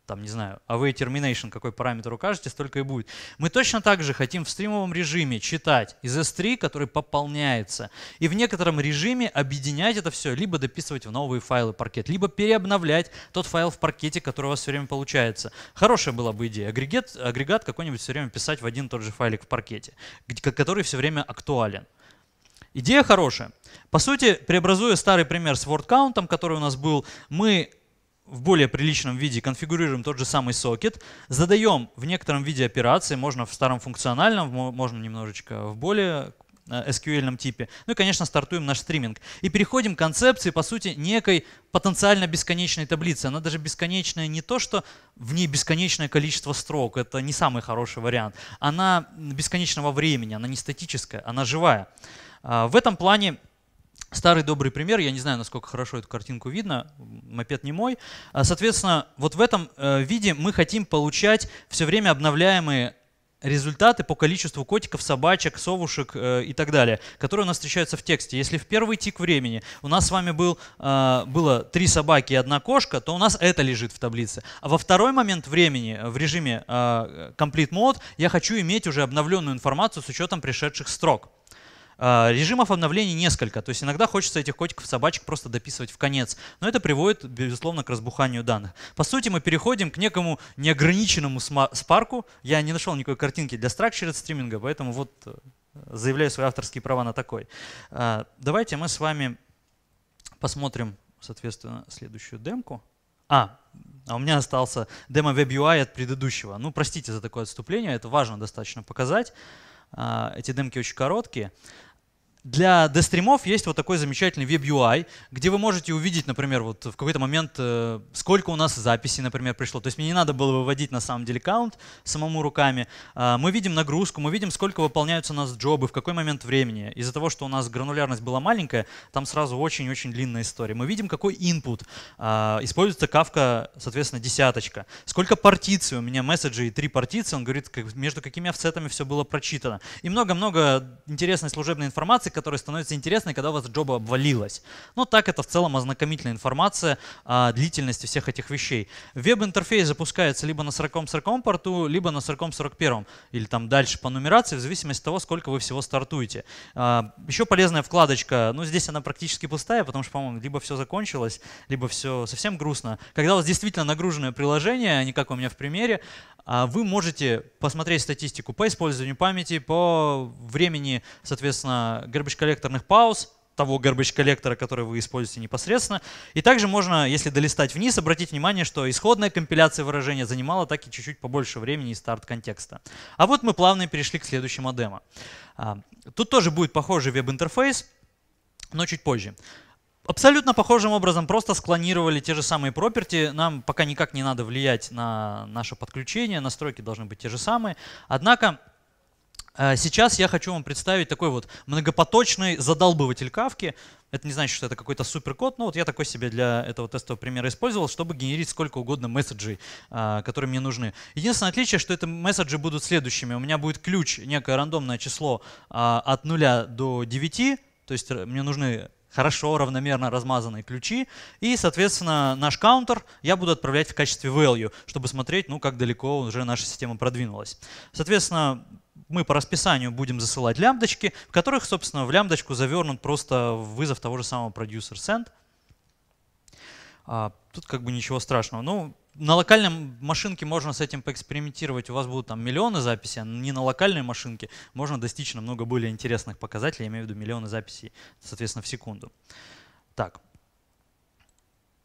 Speaker 1: там, не знаю, away а termination, какой параметр укажете, столько и будет. Мы точно так же хотим в стримовом режиме читать из S3, который пополняется, и в некотором режиме объединять это все, либо дописывать в новые файлы паркет, либо переобновлять тот файл в паркете, который у вас все время получается. Хорошая была бы идея, агрегет, агрегат какой-нибудь все время писать в один и тот же файлик в паркете, который все время актуален. Идея хорошая. По сути, преобразуя старый пример с WordCount, который у нас был, мы в более приличном виде конфигурируем тот же самый сокет, задаем в некотором виде операции, можно в старом функциональном, можно немножечко в более SQL э, типе. Ну и, конечно, стартуем наш стриминг. И переходим к концепции, по сути, некой потенциально бесконечной таблицы. Она даже бесконечная не то, что в ней бесконечное количество строк, это не самый хороший вариант. Она бесконечного времени, она не статическая, она живая. А, в этом плане Старый добрый пример, я не знаю, насколько хорошо эту картинку видно, мопед не мой. А, соответственно, вот в этом э, виде мы хотим получать все время обновляемые результаты по количеству котиков, собачек, совушек э, и так далее, которые у нас встречаются в тексте. Если в первый тик времени у нас с вами был, э, было три собаки и одна кошка, то у нас это лежит в таблице. А во второй момент времени э, в режиме э, э, Complete Mode я хочу иметь уже обновленную информацию с учетом пришедших строк. Э, режимов обновлений несколько, то есть иногда хочется этих котиков, собачек просто дописывать в конец, но это приводит, безусловно, к разбуханию данных. По сути, мы переходим к некому неограниченному спарку. Я не нашел никакой картинки для structured стриминга, поэтому вот э, заявляю свои авторские права на такой. Э, давайте мы с вами посмотрим, соответственно, следующую демку. А, а у меня остался демо Web UI от предыдущего. Ну, простите за такое отступление, это важно достаточно показать. Эти демки очень короткие для дестримов есть вот такой замечательный веб-UI, где вы можете увидеть, например, вот в какой-то момент, э, сколько у нас записей, например, пришло. То есть мне не надо было выводить на самом деле каунт самому руками. А, мы видим нагрузку, мы видим, сколько выполняются у нас джобы, в какой момент времени. Из-за того, что у нас гранулярность была маленькая, там сразу очень-очень длинная история. Мы видим, какой input. А, используется кавка, соответственно, десяточка. Сколько партиций у меня месседжей, три партиции, он говорит, между какими офсетами все было прочитано. И много-много интересной служебной информации, которая становится интересной, когда у вас джоба обвалилась. Но ну, так это в целом ознакомительная информация о а, длительности всех этих вещей. Веб-интерфейс запускается либо на 40-40 порту, либо на 40-41 или там дальше по нумерации, в зависимости от того, сколько вы всего стартуете. А, еще полезная вкладочка, ну здесь она практически пустая, потому что, по-моему, либо все закончилось, либо все совсем грустно. Когда у вас действительно нагруженное приложение, а не как у меня в примере, а, вы можете посмотреть статистику по использованию памяти, по времени, соответственно, garbage коллекторных пауз, того garbage коллектора, который вы используете непосредственно. И также можно, если долистать вниз, обратить внимание, что исходная компиляция выражения занимала так и чуть-чуть побольше времени и старт контекста. А вот мы плавно перешли к следующему демо. А, тут тоже будет похожий веб-интерфейс, но чуть позже. Абсолютно похожим образом просто склонировали те же самые проперти. Нам пока никак не надо влиять на наше подключение, настройки должны быть те же самые. Однако а, сейчас я хочу вам представить такой вот многопоточный задолбыватель кавки. Это не значит, что это какой-то суперкод, но вот я такой себе для этого тестового примера использовал, чтобы генерить сколько угодно месседжей, а, которые мне нужны. Единственное отличие, что это месседжи будут следующими. У меня будет ключ, некое рандомное число а, от 0 до 9, то есть мне нужны хорошо, равномерно размазанные ключи. И, соответственно, наш каунтер я буду отправлять в качестве value, чтобы смотреть, ну, как далеко уже наша система продвинулась. Соответственно, мы по расписанию будем засылать лямбдочки, в которых, собственно, в лямбдочку завернут просто вызов того же самого producer send. А, тут как бы ничего страшного. Ну, на локальной машинке можно с этим поэкспериментировать. У вас будут там миллионы записей, а не на локальной машинке можно достичь намного более интересных показателей, я имею в виду миллионы записей, соответственно, в секунду. Так,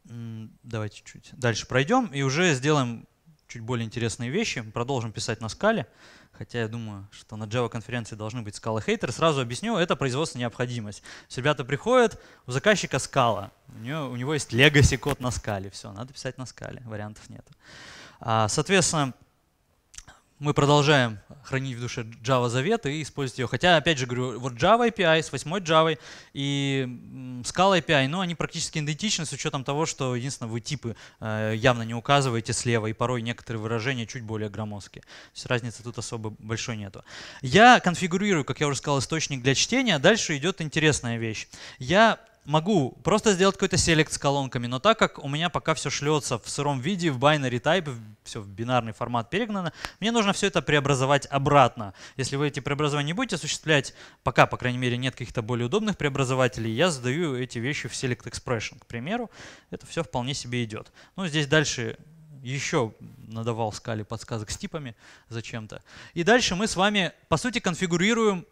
Speaker 1: давайте чуть дальше пройдем и уже сделаем чуть более интересные вещи. Мы продолжим писать на скале, хотя я думаю, что на Java-конференции должны быть скала-хейтеры. Сразу объясню, это производственная необходимость. Все ребята приходят, у заказчика скала, у него, у него есть legacy код на скале, все, надо писать на скале, вариантов нет. А, соответственно, мы продолжаем хранить в душе Java завет и использовать ее. Хотя, опять же говорю, вот Java API с 8 Java и Scala API, ну, они практически идентичны с учетом того, что, единственное, вы типы э, явно не указываете слева, и порой некоторые выражения чуть более громоздкие. То есть разницы тут особо большой нету. Я конфигурирую, как я уже сказал, источник для чтения. А дальше идет интересная вещь. Я могу просто сделать какой-то селект с колонками, но так как у меня пока все шлется в сыром виде, в binary type, все в бинарный формат перегнано, мне нужно все это преобразовать обратно. Если вы эти преобразования не будете осуществлять, пока, по крайней мере, нет каких-то более удобных преобразователей, я задаю эти вещи в select expression, к примеру. Это все вполне себе идет. Ну, здесь дальше еще надавал скале подсказок с типами зачем-то. И дальше мы с вами, по сути, конфигурируем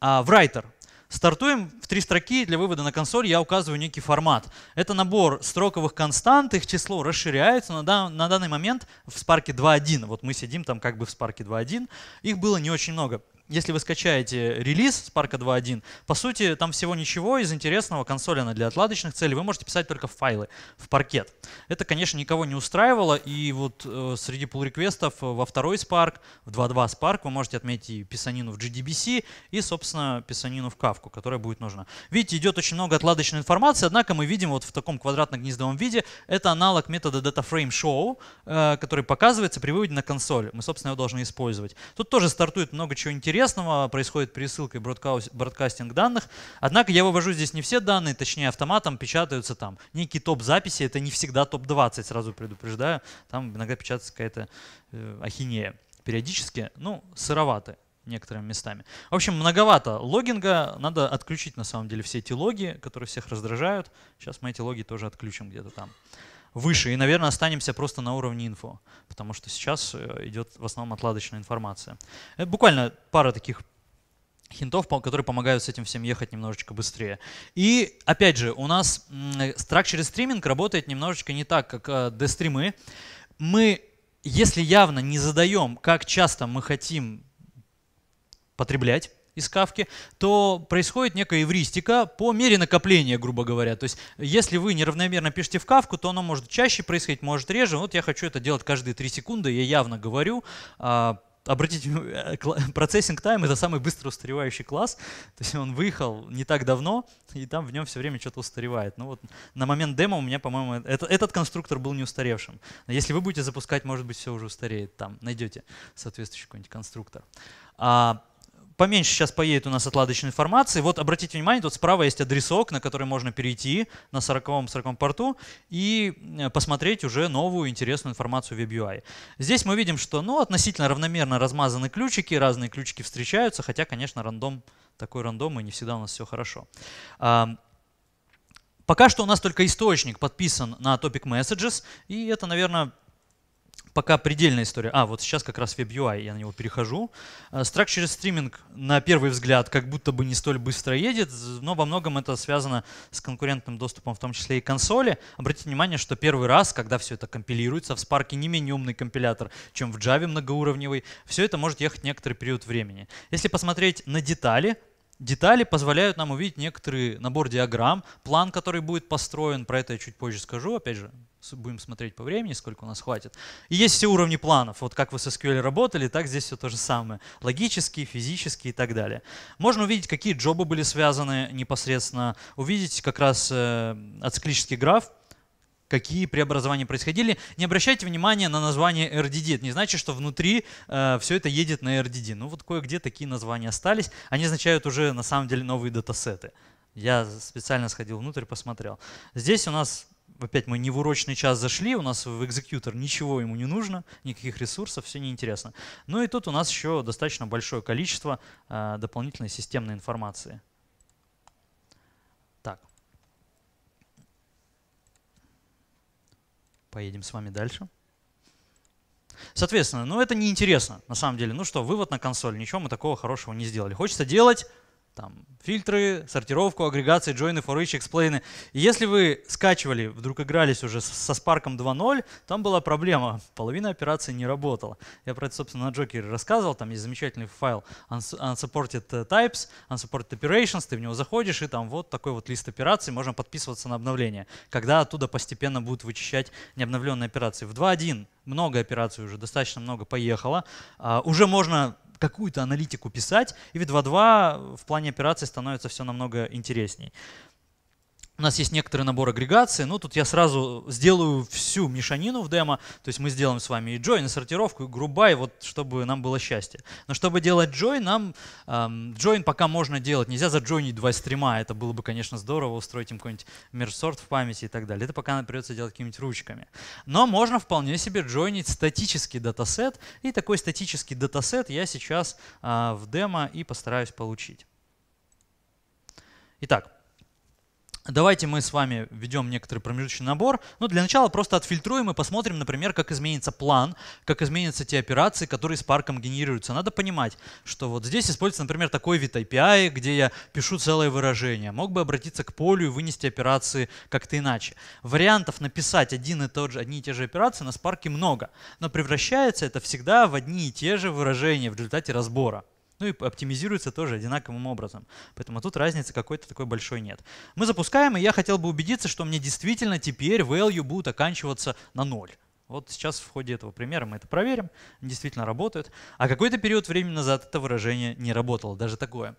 Speaker 1: а, в writer. Стартуем в три строки. Для вывода на консоль я указываю некий формат. Это набор строковых констант, их число расширяется. На, дан, на данный момент в Spark 2.1, вот мы сидим там как бы в Spark 2.1, их было не очень много если вы скачаете релиз Spark 2.1, по сути, там всего ничего из интересного. Консоль для отладочных целей. Вы можете писать только в файлы, в паркет. Это, конечно, никого не устраивало. И вот э, среди pull-реквестов э, во второй Spark, в 2.2 Spark вы можете отметить и писанину в GDBC и, собственно, писанину в Kafka, которая будет нужна. Видите, идет очень много отладочной информации, однако мы видим вот в таком квадратно-гнездовом виде. Это аналог метода DataFrameShow, э, который показывается при выводе на консоль. Мы, собственно, его должны использовать. Тут тоже стартует много чего интересного интересного, происходит пересылка и бродкастинг данных. Однако я вывожу здесь не все данные, точнее автоматом печатаются там некие топ-записи, это не всегда топ-20, сразу предупреждаю, там иногда печатается какая-то э, ахинея периодически, ну, сыроваты некоторыми местами. В общем, многовато логинга. Надо отключить на самом деле все эти логи, которые всех раздражают. Сейчас мы эти логи тоже отключим где-то там выше. И, наверное, останемся просто на уровне инфо, потому что сейчас э, идет в основном отладочная информация. Это буквально пара таких хинтов, которые помогают с этим всем ехать немножечко быстрее. И опять же, у нас страк через стриминг работает немножечко не так, как дестримы. Э, мы, если явно не задаем, как часто мы хотим потреблять, из Кавки, то происходит некая эвристика по мере накопления, грубо говоря. То есть, если вы неравномерно пишете в Кавку, то оно может чаще происходить, может реже. Вот я хочу это делать каждые 3 секунды, я явно говорю, а, обратите процессинг э, тайм (laughs) это самый быстро устаревающий класс. То есть он выехал не так давно, и там в нем все время что-то устаревает. Ну вот на момент демо у меня, по-моему, это, этот конструктор был не устаревшим. если вы будете запускать, может быть, все уже устареет там. Найдете соответствующий какой-нибудь конструктор. А, Поменьше сейчас поедет у нас отладочной информации. Вот обратите внимание, тут справа есть адресок, на который можно перейти на 40-м 40 порту и э, посмотреть уже новую интересную информацию в WebUI. Здесь мы видим, что ну, относительно равномерно размазаны ключики, разные ключики встречаются, хотя, конечно, рандом такой рандом, и не всегда у нас все хорошо. А, пока что у нас только источник подписан на Topic Messages, и это, наверное, пока предельная история. А, вот сейчас как раз WebUI, я на него перехожу. Э, Страк через стриминг, на первый взгляд, как будто бы не столь быстро едет, но во многом это связано с конкурентным доступом, в том числе и консоли. Обратите внимание, что первый раз, когда все это компилируется, в Spark не менее умный компилятор, чем в Java многоуровневый, все это может ехать некоторый период времени. Если посмотреть на детали, детали позволяют нам увидеть некоторый набор диаграмм, план, который будет построен, про это я чуть позже скажу, опять же, будем смотреть по времени, сколько у нас хватит. И есть все уровни планов, вот как вы с SQL работали, так здесь все то же самое, логические, физические и так далее. Можно увидеть, какие джобы были связаны непосредственно, увидеть как раз э, ациклический граф, какие преобразования происходили. Не обращайте внимания на название RDD. Это не значит, что внутри э, все это едет на RDD. Ну вот кое-где такие названия остались. Они означают уже на самом деле новые датасеты. Я специально сходил внутрь, посмотрел. Здесь у нас опять мы не в урочный час зашли, у нас в экзекьютор ничего ему не нужно, никаких ресурсов, все неинтересно. Ну и тут у нас еще достаточно большое количество э, дополнительной системной информации. поедем с вами дальше. Соответственно, ну это неинтересно на самом деле. Ну что, вывод на консоль, ничего мы такого хорошего не сделали. Хочется делать там, фильтры, сортировку, агрегации, джойны, for each, эксплейны. И если вы скачивали, вдруг игрались уже со Spark 2.0, там была проблема, половина операций не работала. Я про это, собственно, на Джокере рассказывал, там есть замечательный файл unsupported types, unsupported operations, ты в него заходишь, и там вот такой вот лист операций, можно подписываться на обновления, когда оттуда постепенно будут вычищать необновленные операции. В 2.1 много операций уже, достаточно много поехало. Uh, уже можно какую-то аналитику писать, и в 2.2 в плане операций становится все намного интересней. У нас есть некоторый набор агрегаций, ну тут я сразу сделаю всю мешанину в демо, то есть мы сделаем с вами и join, и сортировку, и грубай, вот чтобы нам было счастье. Но чтобы делать join, нам эм, join пока можно делать, нельзя заджойнить два стрима, это было бы, конечно, здорово, устроить им какой-нибудь мерсорт в памяти и так далее. Это пока нам придется делать какими-нибудь ручками. Но можно вполне себе джойнить статический датасет, и такой статический датасет я сейчас э, в демо и постараюсь получить. Итак, Давайте мы с вами введем некоторый промежуточный набор. Ну, для начала просто отфильтруем и посмотрим, например, как изменится план, как изменятся те операции, которые с парком генерируются. Надо понимать, что вот здесь используется, например, такой вид API, где я пишу целое выражение. Мог бы обратиться к полю и вынести операции как-то иначе. Вариантов написать один и тот же, одни и те же операции на спарке много, но превращается это всегда в одни и те же выражения в результате разбора. Ну и оптимизируется тоже одинаковым образом. Поэтому тут разницы какой-то такой большой нет. Мы запускаем, и я хотел бы убедиться, что мне действительно теперь value будет оканчиваться на 0. Вот сейчас в ходе этого примера мы это проверим, действительно работает. А какой-то период времени назад это выражение не работало, даже такое.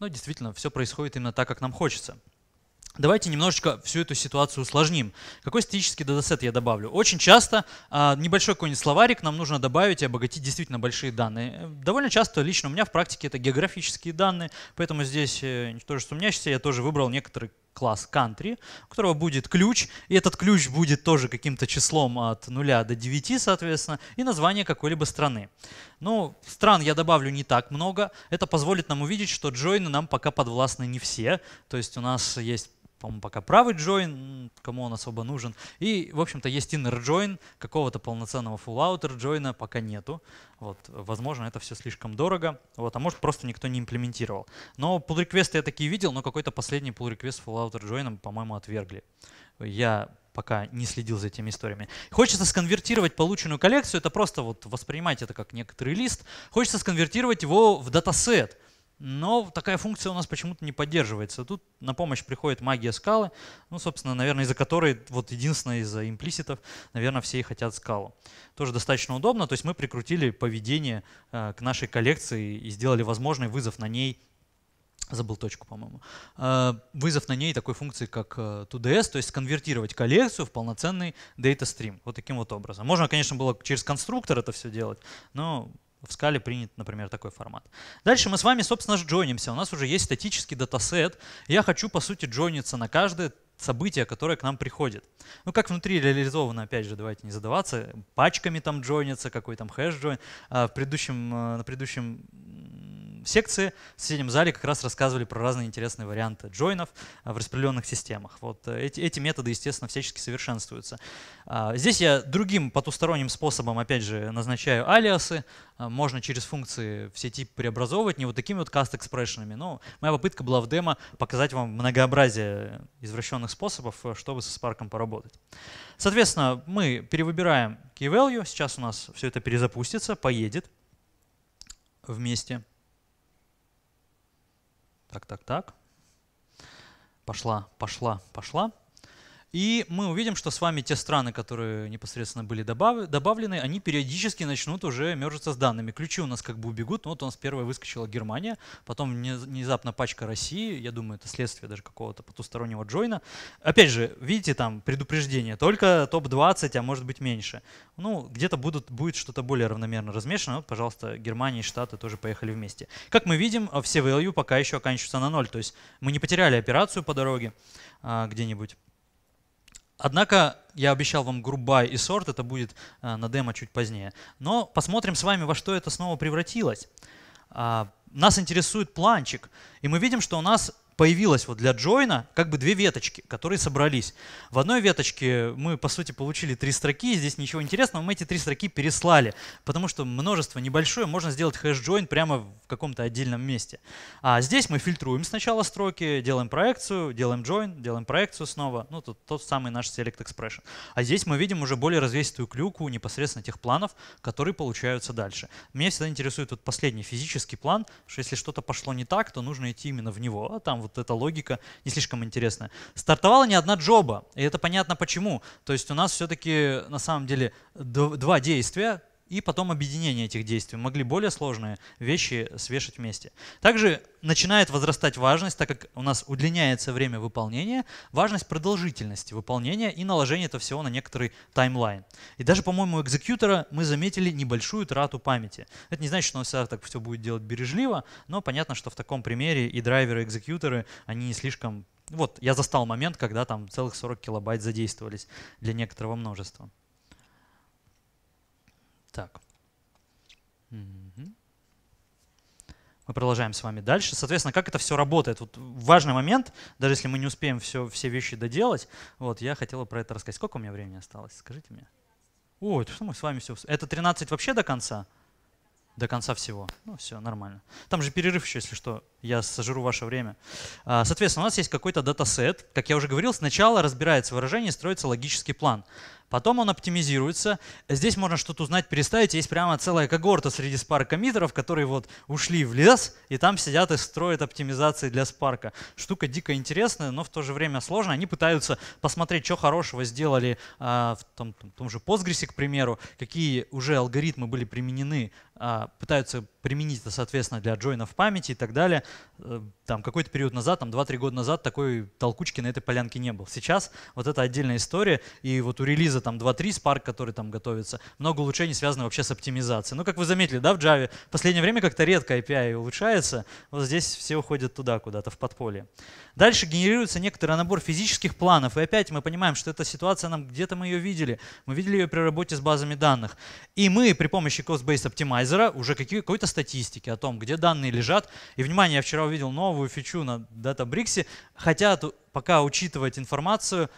Speaker 1: Но ну, действительно, все происходит именно так, как нам хочется. Давайте немножечко всю эту ситуацию усложним. Какой статический датасет я добавлю? Очень часто а, небольшой какой-нибудь словарик нам нужно добавить и обогатить действительно большие данные. Э, довольно часто лично у меня в практике это географические данные, поэтому здесь э, то, что у меня сейчас, я тоже выбрал некоторый класс country, у которого будет ключ, и этот ключ будет тоже каким-то числом от 0 до 9, соответственно, и название какой-либо страны. Ну, стран я добавлю не так много. Это позволит нам увидеть, что джойны нам пока подвластны не все. То есть у нас есть по-моему, пока правый join, кому он особо нужен. И, в общем-то, есть inner join, какого-то полноценного full outer join пока нету. Вот, возможно, это все слишком дорого, вот, а может, просто никто не имплементировал. Но pull request я такие видел, но какой-то последний pull request full outer join, по-моему, отвергли. Я пока не следил за этими историями. Хочется сконвертировать полученную коллекцию, это просто вот воспринимать это как некоторый лист, хочется сконвертировать его в датасет но такая функция у нас почему-то не поддерживается. Тут на помощь приходит магия скалы, ну, собственно, наверное, из-за которой, вот единственная из-за имплиситов, наверное, все и хотят скалу. Тоже достаточно удобно, то есть мы прикрутили поведение э, к нашей коллекции и сделали возможный вызов на ней забыл точку, по-моему, э, вызов на ней такой функции, как ToDS, э, то есть конвертировать коллекцию в полноценный data stream. Вот таким вот образом. Можно, конечно, было через конструктор это все делать, но в скале принят, например, такой формат. Дальше мы с вами, собственно, джонимся. У нас уже есть статический датасет. Я хочу, по сути, джониться на каждое событие, которое к нам приходит. Ну, как внутри реализовано, опять же, давайте не задаваться. Пачками там джойнится, какой там хэш джойн. А в предыдущем, э, на предыдущем секции в соседнем зале как раз рассказывали про разные интересные варианты джойнов а, в распределенных системах. Вот э, эти, эти методы, естественно, всячески совершенствуются. А, здесь я другим потусторонним способом, опять же, назначаю алиасы. А, можно через функции в сети преобразовывать, не вот такими вот каст-экспрессионами. Но моя попытка была в демо показать вам многообразие извращенных способов, э, чтобы со Spark поработать. Соответственно, мы перевыбираем key value. Сейчас у нас все это перезапустится, поедет вместе. Так, так, так. Пошла, пошла, пошла. И мы увидим, что с вами те страны, которые непосредственно были добав добавлены, они периодически начнут уже мержиться с данными. Ключи у нас как бы убегут. Ну, вот у нас первая выскочила Германия, потом внезапно пачка России. Я думаю, это следствие даже какого-то потустороннего джойна. Опять же, видите, там предупреждение. Только топ-20, а может быть меньше. Ну, где-то будет что-то более равномерно размешано. Вот, пожалуйста, Германия и Штаты тоже поехали вместе. Как мы видим, э, все value пока еще оканчиваются на ноль. То есть мы не потеряли операцию по дороге а, где-нибудь. Однако я обещал вам грубай и сорт, это будет э, на демо чуть позднее. Но посмотрим с вами, во что это снова превратилось. А, нас интересует планчик, и мы видим, что у нас появилось вот для джойна как бы две веточки, которые собрались. В одной веточке мы, по сути, получили три строки, здесь ничего интересного, мы эти три строки переслали, потому что множество небольшое, можно сделать хэш-джойн прямо в каком-то отдельном месте. А здесь мы фильтруем сначала строки, делаем проекцию, делаем join, делаем проекцию снова, ну, тут тот самый наш select expression. А здесь мы видим уже более развесистую клюку непосредственно тех планов, которые получаются дальше. Меня всегда интересует вот последний физический план, что если что-то пошло не так, то нужно идти именно в него, а там вот эта логика не слишком интересная. Стартовала не одна джоба, и это понятно почему. То есть у нас все-таки на самом деле два действия, и потом объединение этих действий. Могли более сложные вещи свешать вместе. Также начинает возрастать важность, так как у нас удлиняется время выполнения, важность продолжительности выполнения и наложение этого всего на некоторый таймлайн. И даже, по-моему, у экзекьютора мы заметили небольшую трату памяти. Это не значит, что он всегда так все будет делать бережливо, но понятно, что в таком примере и драйверы, и экзекьюторы, они не слишком вот я застал момент, когда там целых 40 килобайт задействовались для некоторого множества. Так. Угу. Мы продолжаем с вами дальше. Соответственно, как это все работает? Вот важный момент, даже если мы не успеем все, все вещи доделать, вот я хотела про это рассказать. Сколько у меня времени осталось? Скажите мне. Ой, что мы с вами все... Это 13 вообще до конца? До конца всего. Ну все, нормально. Там же перерыв еще, если что. Я сожру ваше время. А, соответственно, у нас есть какой-то датасет. Как я уже говорил, сначала разбирается выражение, строится логический план. Потом он оптимизируется. Здесь можно что-то узнать, переставить. Есть прямо целая когорта среди Spark которые вот ушли в лес, и там сидят и строят оптимизации для спарка. Штука дико интересная, но в то же время сложная. Они пытаются посмотреть, что хорошего сделали э, в том, том, том же Postgres, к примеру, какие уже алгоритмы были применены а, пытаются применить это, соответственно, для джойна памяти и так далее. Э, там какой-то период назад, там 2-3 года назад такой толкучки на этой полянке не было. Сейчас вот это отдельная история, и вот у релиза там 2.3 Spark, который там готовится, много улучшений связано вообще с оптимизацией. Ну, как вы заметили, да, в Java в последнее время как-то редко API улучшается, вот здесь все уходят туда куда-то, в подполье. Дальше генерируется некоторый набор физических планов, и опять мы понимаем, что эта ситуация, нам где-то мы ее видели, мы видели ее при работе с базами данных. И мы при помощи Cost-Based Optimizer анализера уже какой-то статистики о том, где данные лежат. И, внимание, я вчера увидел новую фичу на Databricks, хотят пока учитывать информацию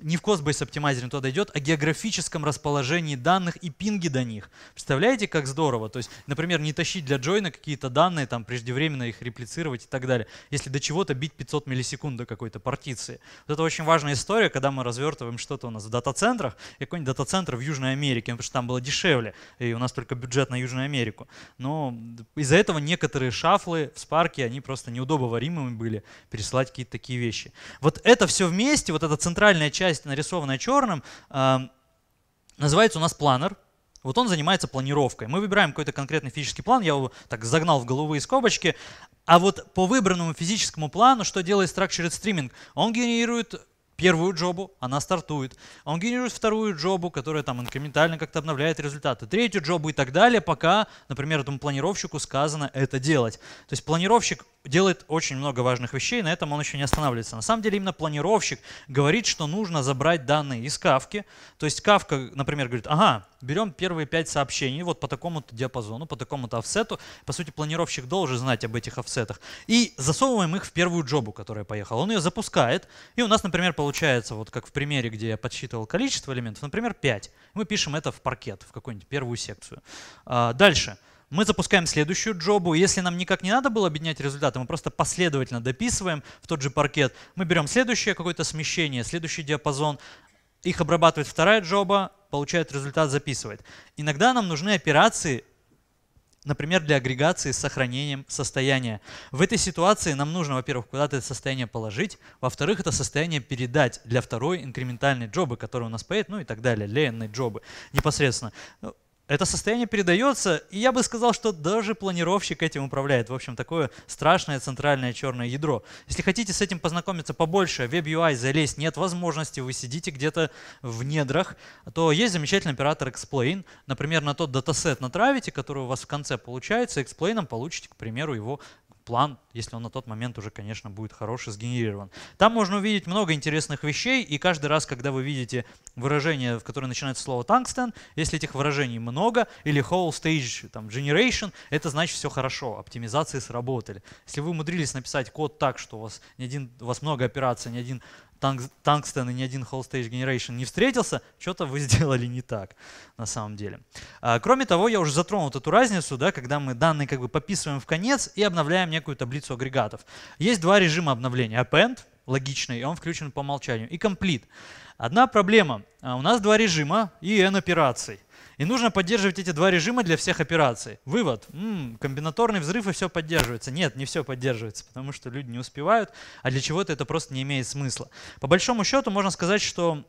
Speaker 1: не в Cosbase Optimizer туда идет, а географическом расположении данных и пинги до них. Представляете, как здорово? То есть, например, не тащить для джойна какие-то данные, там, преждевременно их реплицировать и так далее. Если до чего-то бить 500 миллисекунд до какой-то партиции. Вот это очень важная история, когда мы развертываем что-то у нас в дата-центрах, какой-нибудь дата-центр в Южной Америке, ну, потому что там было дешевле, и у нас только бюджет на Южную Америку. Но из-за этого некоторые шафлы в спарке, они просто неудобоваримыми были пересылать какие-то такие вещи. Вот это все вместе, вот эта центральная часть часть, нарисованная черным, э, называется у нас планер. Вот он занимается планировкой. Мы выбираем какой-то конкретный физический план, я его так загнал в головые скобочки. А вот по выбранному физическому плану, что делает Structured Streaming? Он генерирует первую джобу, она стартует. А он генерирует вторую джобу, которая там инкрементально как-то обновляет результаты. Третью джобу и так далее, пока, например, этому планировщику сказано это делать. То есть планировщик делает очень много важных вещей, на этом он еще не останавливается. На самом деле именно планировщик говорит, что нужно забрать данные из Кавки. То есть Кавка, например, говорит, ага, берем первые 5 сообщений вот по такому-то диапазону, по такому-то офсету. По сути, планировщик должен знать об этих офсетах. И засовываем их в первую джобу, которая поехала. Он ее запускает, и у нас, например, получается, вот как в примере, где я подсчитывал количество элементов, например, 5. Мы пишем это в паркет, в какую-нибудь первую секцию. А, дальше. Мы запускаем следующую джобу. Если нам никак не надо было объединять результаты, мы просто последовательно дописываем в тот же паркет. Мы берем следующее какое-то смещение, следующий диапазон, их обрабатывает вторая джоба, получает результат, записывает. Иногда нам нужны операции, например, для агрегации с сохранением состояния. В этой ситуации нам нужно, во-первых, куда-то это состояние положить, во-вторых, это состояние передать для второй инкрементальной джобы, которая у нас поедет, ну и так далее, леенной джобы непосредственно. Ну, это состояние передается, и я бы сказал, что даже планировщик этим управляет. В общем, такое страшное центральное черное ядро. Если хотите с этим познакомиться побольше, веб Web-UI залезть нет возможности, вы сидите где-то в недрах, то есть замечательный оператор Explain. Например, на тот датасет натравите, который у вас в конце получается, Explain получите, к примеру, его план, если он на тот момент уже, конечно, будет хороший, сгенерирован. Там можно увидеть много интересных вещей, и каждый раз, когда вы видите выражение, в которое начинается слово tungsten, если этих выражений много, или whole stage там, generation, это значит все хорошо, оптимизации сработали. Если вы умудрились написать код так, что у вас, не один, у вас много операций, ни один Tungsten и ни один Whole Stage Generation не встретился, что-то вы (laughs) сделали не так на самом деле. А, кроме того, я уже затронул эту разницу, да, когда мы данные как бы пописываем в конец и обновляем некую таблицу агрегатов. Есть два режима обновления. Append, логичный, и он включен по умолчанию, и Complete. Одна проблема. А, у нас два режима и N операций – и нужно поддерживать эти два режима для всех операций. Вывод. М-м, комбинаторный взрыв и все поддерживается. Нет, не все поддерживается, потому что люди не успевают, а для чего-то это просто не имеет смысла. По большому счету можно сказать, что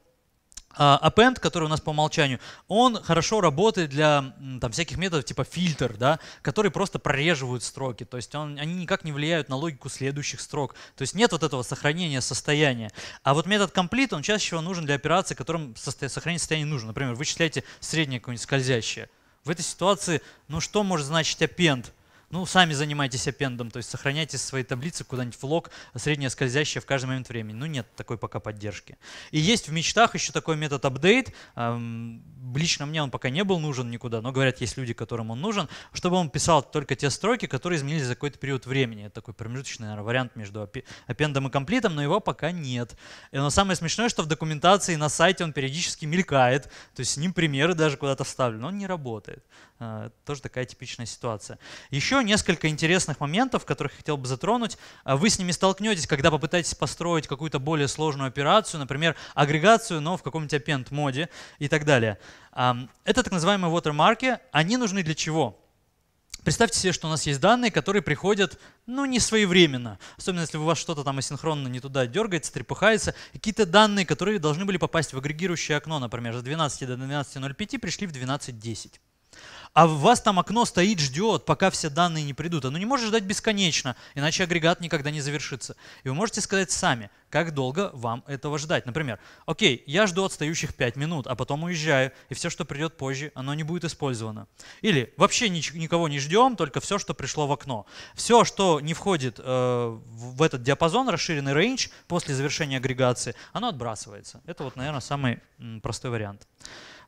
Speaker 1: а append, который у нас по умолчанию, он хорошо работает для там, всяких методов типа фильтр, да, которые просто прореживают строки. То есть он, они никак не влияют на логику следующих строк. То есть нет вот этого сохранения состояния. А вот метод complete, он чаще всего нужен для операции, которым состо... сохранить состояние нужно. Например, вычисляете среднее какое-нибудь скользящее. В этой ситуации, ну что может значить append? Ну, сами занимайтесь аппендом, то есть сохраняйте свои таблицы куда-нибудь в лог, среднее скользящее в каждый момент времени. Ну, нет такой пока поддержки. И есть в мечтах еще такой метод апдейт. Эм, лично мне он пока не был нужен никуда, но говорят, есть люди, которым он нужен, чтобы он писал только те строки, которые изменились за какой-то период времени. Это такой промежуточный наверное, вариант между аппендом и комплитом, но его пока нет. И Но самое смешное, что в документации на сайте он периодически мелькает, то есть с ним примеры даже куда-то вставлены, но он не работает. Э, тоже такая типичная ситуация. Еще несколько интересных моментов, которых хотел бы затронуть. А вы с ними столкнетесь, когда попытаетесь построить какую-то более сложную операцию, например, агрегацию, но в каком-нибудь append-моде и так далее. Это так называемые watermarки. Они нужны для чего? Представьте себе, что у нас есть данные, которые приходят, ну, не своевременно. Особенно, если у вас что-то там асинхронно не туда дергается, трепыхается. Какие-то данные, которые должны были попасть в агрегирующее окно, например, с 12 до 12.05 пришли в 12.10 а у вас там окно стоит, ждет, пока все данные не придут. Оно не может ждать бесконечно, иначе агрегат никогда не завершится. И вы можете сказать сами, как долго вам этого ждать. Например, окей, я жду отстающих 5 минут, а потом уезжаю, и все, что придет позже, оно не будет использовано. Или вообще никого не ждем, только все, что пришло в окно. Все, что не входит э, в этот диапазон, расширенный range, после завершения агрегации, оно отбрасывается. Это вот, наверное, самый простой вариант.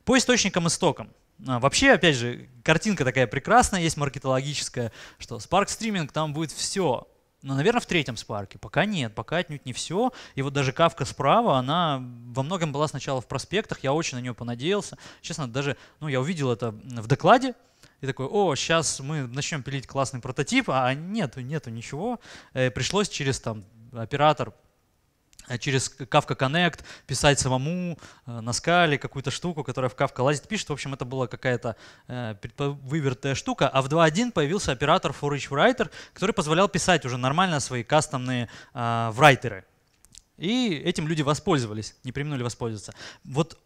Speaker 1: По источникам и стокам. А, вообще, опять же, картинка такая прекрасная, есть маркетологическая, что Spark стриминг, там будет все. Но, ну, наверное, в третьем спарке. Пока нет, пока отнюдь не все. И вот даже кавка справа, она во многом была сначала в проспектах, я очень на нее понадеялся. Честно, даже, ну, я увидел это в докладе, и такой, о, сейчас мы начнем пилить классный прототип, а нету, нету ничего. Э, пришлось через там оператор Э, через Kafka Connect писать самому э, на скале какую-то штуку, которая в Kafka лазит, пишет. В общем, это была какая-то э, вывертая штука. А в 2.1 появился оператор for each writer, который позволял писать уже нормально свои кастомные э, врайтеры. И этим люди воспользовались, не применули воспользоваться. Вот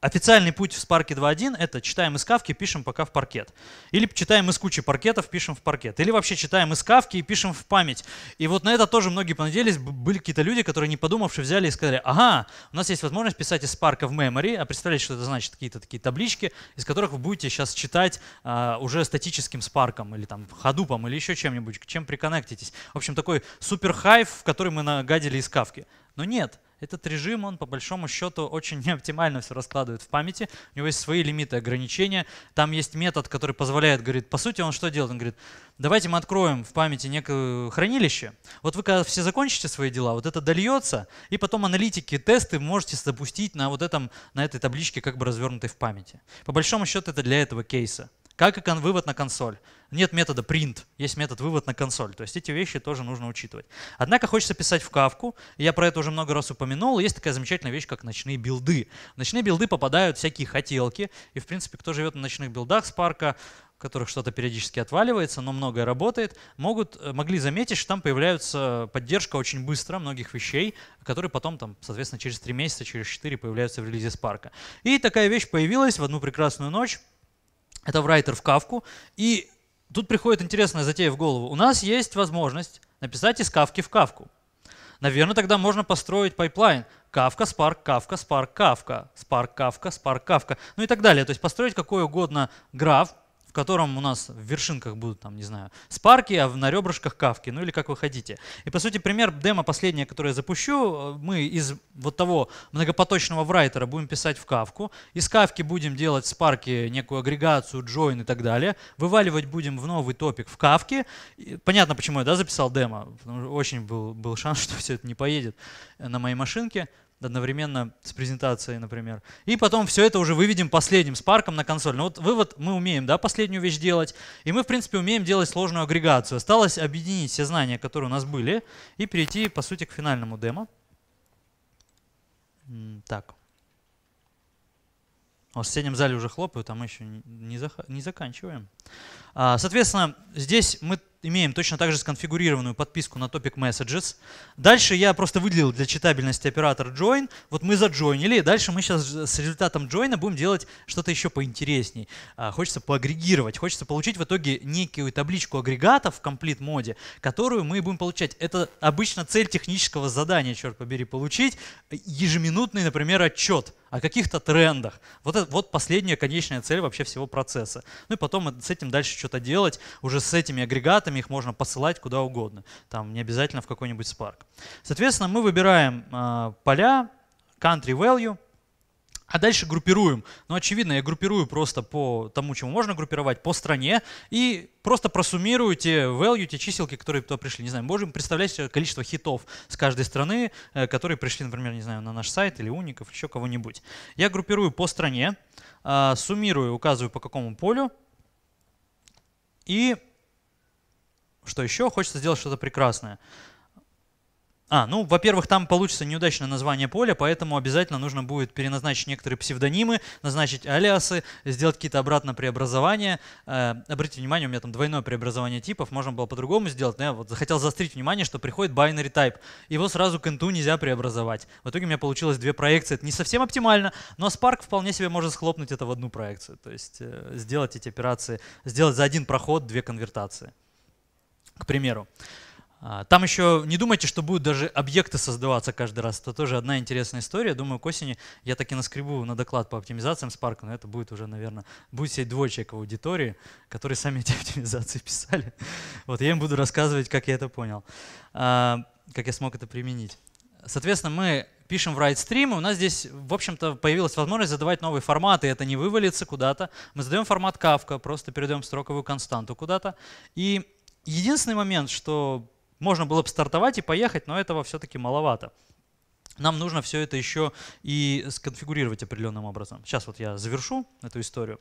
Speaker 1: Официальный путь в спарке 2.1 это читаем из кавки, пишем пока в паркет. Или читаем из кучи паркетов, пишем в паркет. Или вообще читаем из кавки и пишем в память. И вот на это тоже многие понадеялись. Были какие-то люди, которые не подумавши взяли и сказали, ага, у нас есть возможность писать из Spark в memory, а представляете, что это значит, какие-то такие таблички, из которых вы будете сейчас читать а, уже статическим спарком или там ходупом или еще чем-нибудь, к чем приконектитесь». В общем, такой супер хайф, в который мы нагадили из кавки. Но нет, этот режим, он по большому счету очень (laughs) неоптимально все раскладывает в памяти. У него есть свои лимиты, ограничения. Там есть метод, который позволяет, говорит, по сути, он что делает? Он говорит, давайте мы откроем в памяти некое хранилище. Вот вы когда все закончите свои дела, вот это дольется, и потом аналитики, тесты можете запустить на вот этом, на этой табличке, как бы развернутой в памяти. По большому счету это для этого кейса. Как и вывод на консоль. Нет метода print, есть метод вывод на консоль. То есть эти вещи тоже нужно учитывать. Однако хочется писать в кавку. Я про это уже много раз упомянул. Есть такая замечательная вещь, как ночные билды. В ночные билды попадают всякие хотелки. И, в принципе, кто живет на ночных билдах с парка, в которых что-то периодически отваливается, но многое работает, могут, э, могли заметить, что там появляется э, поддержка очень быстро многих вещей, которые потом, там, соответственно, через 3 месяца, через 4 появляются в релизе Spark. И такая вещь появилась в одну прекрасную ночь это в райтер в Кавку. И тут приходит интересная затея в голову. У нас есть возможность написать из Кавки в Кавку. Наверное, тогда можно построить пайплайн. Кавка, Спарк, Кавка, Спарк, Кавка, Спарк, Кавка, Спарк, Кавка, ну и так далее. То есть построить какой угодно граф, в котором у нас в вершинках будут, там, не знаю, спарки, а на ребрышках кавки, ну или как вы хотите. И, по сути, пример демо последнее, которое я запущу, мы из вот того многопоточного врайтера будем писать в кавку, из кавки будем делать спарки, некую агрегацию, join и так далее, вываливать будем в новый топик в кавке. понятно, почему я да, записал демо, потому что очень был, был шанс, (laughs) что все это не поедет э, на моей машинке одновременно с презентацией, например. И потом все это уже выведем последним с парком на консоль. Но ну вот вывод мы умеем, да, последнюю вещь делать. И мы, в принципе, умеем делать сложную агрегацию. Осталось объединить все знания, которые у нас были, и перейти, по сути, к финальному демо. Так. В соседнем зале уже хлопают, а мы еще не, зах- не заканчиваем. А, соответственно, здесь мы имеем точно так же сконфигурированную подписку на Topic Messages. Дальше я просто выделил для читабельности оператор join. Вот мы заджойнили, дальше мы сейчас с результатом join будем делать что-то еще поинтересней. А, хочется поагрегировать, хочется получить в итоге некую табличку агрегатов в Complete моде, которую мы будем получать. Это обычно цель технического задания, черт побери, получить ежеминутный, например, отчет о каких-то трендах. Вот, это, вот последняя конечная цель вообще всего процесса. Ну и потом с этим дальше что-то делать, уже с этими агрегатами, автоматами их можно посылать куда угодно, там не обязательно в какой-нибудь Spark. Соответственно, мы выбираем э, поля country value, а дальше группируем. Ну, очевидно, я группирую просто по тому, чему можно группировать, по стране, и просто просуммирую те value, те чиселки, которые туда пришли. Не знаю, можем представлять себе количество хитов с каждой страны, э, которые пришли, например, не знаю, на наш сайт или уников, еще кого-нибудь. Я группирую по стране, а, суммирую, указываю по какому полю, и что еще? Хочется сделать что-то прекрасное. А, ну, во-первых, там получится неудачное название поля, поэтому обязательно нужно будет переназначить некоторые псевдонимы, назначить алиасы, сделать какие-то обратно преобразования. Э, обратите внимание, у меня там двойное преобразование типов, можно было по-другому сделать, но я вот захотел заострить внимание, что приходит binary type. Его сразу к инту нельзя преобразовать. В итоге у меня получилось две проекции. Это не совсем оптимально, но Spark вполне себе может схлопнуть это в одну проекцию. То есть э, сделать эти операции, сделать за один проход две конвертации к примеру. А, там еще не думайте, что будут даже объекты создаваться каждый раз. Это тоже одна интересная история. Думаю, к осени я таки наскребу на доклад по оптимизациям Spark, но это будет уже, наверное, будет сидеть двое человек в аудитории, которые сами эти (laughs) оптимизации писали. Вот я им буду рассказывать, как я это понял, а, как я смог это применить. Соответственно, мы пишем в WriteStream, у нас здесь, в общем-то, появилась возможность задавать новые форматы, это не вывалится куда-то. Мы задаем формат Kafka, просто передаем строковую константу куда-то, и Единственный момент, что можно было бы стартовать и поехать, но этого все-таки маловато. Нам нужно все это еще и сконфигурировать определенным образом. Сейчас вот я завершу эту историю.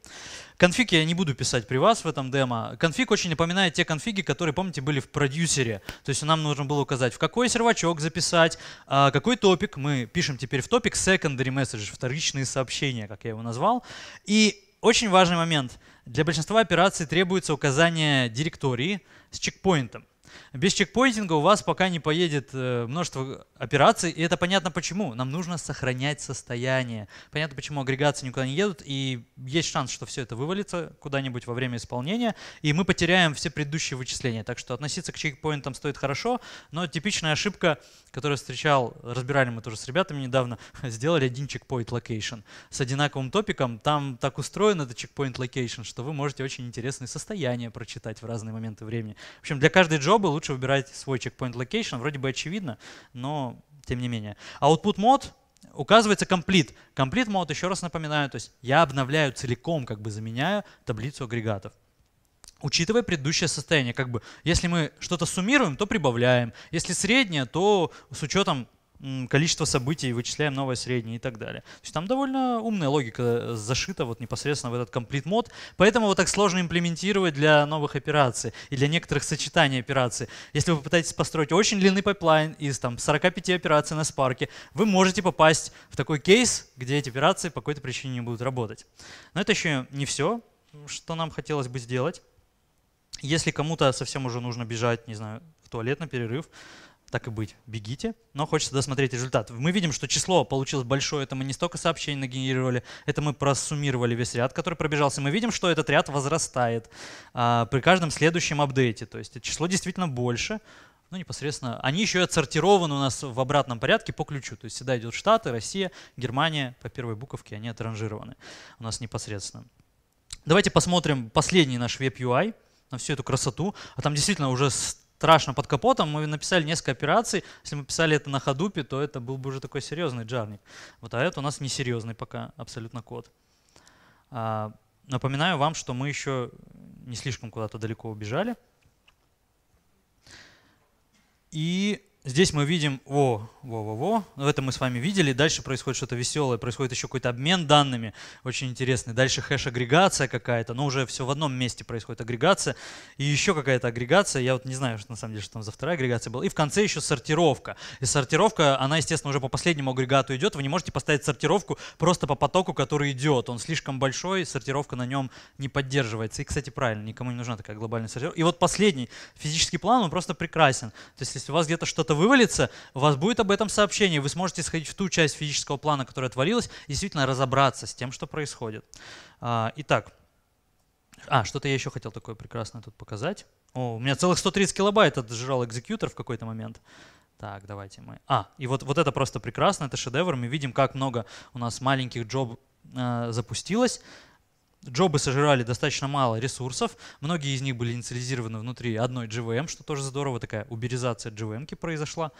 Speaker 1: Конфиг я не буду писать при вас в этом демо. Конфиг очень напоминает те конфиги, которые, помните, были в продюсере. То есть нам нужно было указать, в какой сервачок записать, а, какой топик. Мы пишем теперь в топик secondary message, вторичные сообщения, как я его назвал. И очень важный момент. Для большинства операций требуется указание директории, с чекпоинтом. Без чекпоинтинга у вас пока не поедет э, множество операций, и это понятно почему. Нам нужно сохранять состояние. Понятно, почему агрегации никуда не едут, и есть шанс, что все это вывалится куда-нибудь во время исполнения, и мы потеряем все предыдущие вычисления. Так что относиться к чекпоинтам стоит хорошо, но типичная ошибка, которую встречал, разбирали мы тоже с ребятами недавно, (laughs) сделали один чекпоинт локейшн с одинаковым топиком. Там так устроен этот чекпоинт локейшн, что вы можете очень интересные состояния прочитать в разные моменты времени. В общем, для каждой джобы. лучше лучше выбирать свой checkpoint location. Вроде бы очевидно, но тем не менее. Output мод указывается complete. Complete mode, еще раз напоминаю, то есть я обновляю целиком, как бы заменяю таблицу агрегатов учитывая предыдущее состояние. Как бы, если мы что-то суммируем, то прибавляем. Если среднее, то с учетом количество событий, вычисляем новое среднее и так далее. То есть там довольно умная логика э, зашита вот непосредственно в этот комплит мод, поэтому его так сложно имплементировать для новых операций и для некоторых сочетаний операций. Если вы пытаетесь построить очень длинный пайплайн из там, 45 операций на спарке, вы можете попасть в такой кейс, где эти операции по какой-то причине не будут работать. Но это еще не все, что нам хотелось бы сделать. Если кому-то совсем уже нужно бежать, не знаю, в туалет на перерыв, так и быть, бегите, но хочется досмотреть результат. Мы видим, что число получилось большое, это мы не столько сообщений нагенерировали, это мы просуммировали весь ряд, который пробежался. Мы видим, что этот ряд возрастает а, при каждом следующем апдейте, то есть число действительно больше, ну, непосредственно. Они еще и отсортированы у нас в обратном порядке по ключу. То есть всегда идет Штаты, Россия, Германия. По первой буковке они отранжированы у нас непосредственно. Давайте посмотрим последний наш веб-UI на всю эту красоту. А там действительно уже страшно под капотом. Мы написали несколько операций. Если мы писали это на ходупе, то это был бы уже такой серьезный джарник. Вот, а это у нас несерьезный пока абсолютно код. А, напоминаю вам, что мы еще не слишком куда-то далеко убежали. И здесь мы видим, о, во, во, во, во, это мы с вами видели, дальше происходит что-то веселое, происходит еще какой-то обмен данными, очень интересный, дальше хэш-агрегация какая-то, но уже все в одном месте происходит агрегация, и еще какая-то агрегация, я вот не знаю, что, на самом деле, что там за вторая агрегация была, и в конце еще сортировка, и сортировка, она, естественно, уже по последнему агрегату идет, вы не можете поставить сортировку просто по потоку, который идет, он слишком большой, сортировка на нем не поддерживается, и, кстати, правильно, никому не нужна такая глобальная сортировка, и вот последний, физический план, он просто прекрасен, то есть если у вас где-то что-то что-то вывалится, у вас будет об этом сообщение, вы сможете сходить в ту часть физического плана, которая отвалилась, и действительно разобраться с тем, что происходит. А, итак, а, что-то я еще хотел такое прекрасное тут показать. О, у меня целых 130 килобайт отжирал экзекьютор в какой-то момент. Так, давайте мы... А, и вот, вот это просто прекрасно, это шедевр. Мы видим, как много у нас маленьких джоб э, запустилось. Джобы сожрали достаточно мало ресурсов, многие из них были инициализированы внутри одной GVM, что тоже здорово, такая уберизация GVM произошла.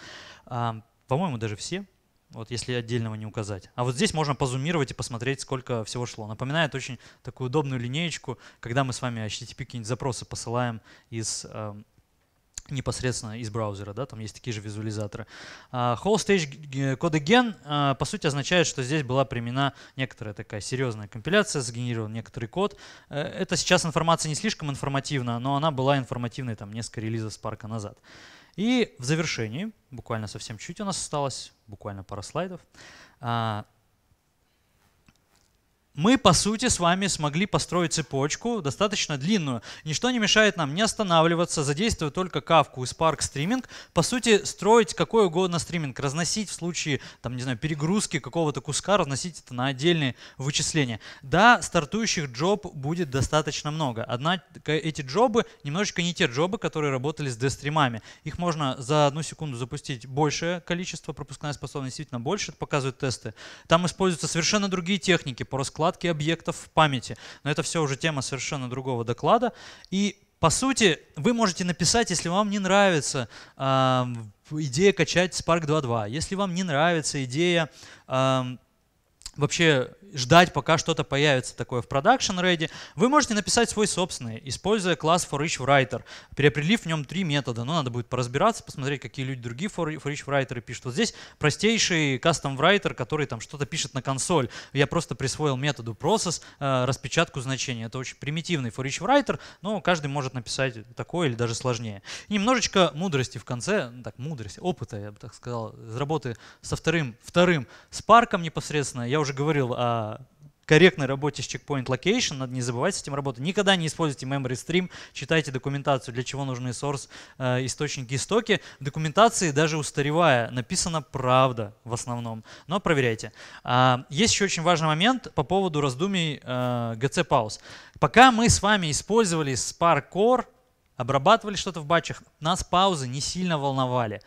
Speaker 1: А, по-моему, даже все, вот если отдельного не указать. А вот здесь можно позумировать и посмотреть, сколько всего шло. Напоминает очень такую удобную линеечку, когда мы с вами HTTP какие-нибудь запросы посылаем из эм, непосредственно из браузера, да, там есть такие же визуализаторы. Uh, whole stage codegen, uh, а, по сути, означает, что здесь была применена некоторая такая серьезная компиляция, сгенерирован некоторый код. Uh, это сейчас информация не слишком информативна, но она была информативной там несколько релизов Spark назад. И в завершении, буквально совсем чуть у нас осталось, буквально пара слайдов, а, мы, по сути, с вами смогли построить цепочку, достаточно длинную. Ничто не мешает нам не останавливаться, задействуя только кавку и Spark Streaming, По сути, строить какой угодно стриминг, разносить в случае, там, не знаю, перегрузки какого-то куска, разносить это на отдельные вычисления. Да, стартующих джоб будет достаточно много. Одна, эти джобы немножечко не те джобы, которые работали с D-стримами. Их можно за одну секунду запустить большее количество, пропускная способность действительно больше, это показывают тесты. Там используются совершенно другие техники по раскладу закладки объектов в памяти. Но это все уже тема совершенно другого доклада. И по сути, вы можете написать, если вам не нравится э, идея качать Spark 2.2, если вам не нравится идея э, вообще ждать, пока что-то появится такое в Production Ready, вы можете написать свой собственный, используя класс for each writer, переопределив в нем три метода. Но надо будет поразбираться, посмотреть, какие люди другие for each writer пишут. Вот здесь простейший custom writer, который там что-то пишет на консоль. Я просто присвоил методу process э, распечатку значения. Это очень примитивный for each writer, но каждый может написать такое или даже сложнее. И немножечко мудрости в конце, ну так, мудрости, опыта, я бы так сказал, из работы со вторым, вторым Spark непосредственно. Я уже уже говорил о корректной работе с Checkpoint Location, надо не забывать с этим работать. Никогда не используйте Memory Stream, читайте документацию, для чего нужны source, э, источники и стоки. Документации, даже устаревая, написана правда в основном, но проверяйте. А, есть еще очень важный момент по поводу раздумий э, GC Pause. Пока мы с вами использовали Spark Core, обрабатывали что-то в батчах, нас паузы не сильно волновали.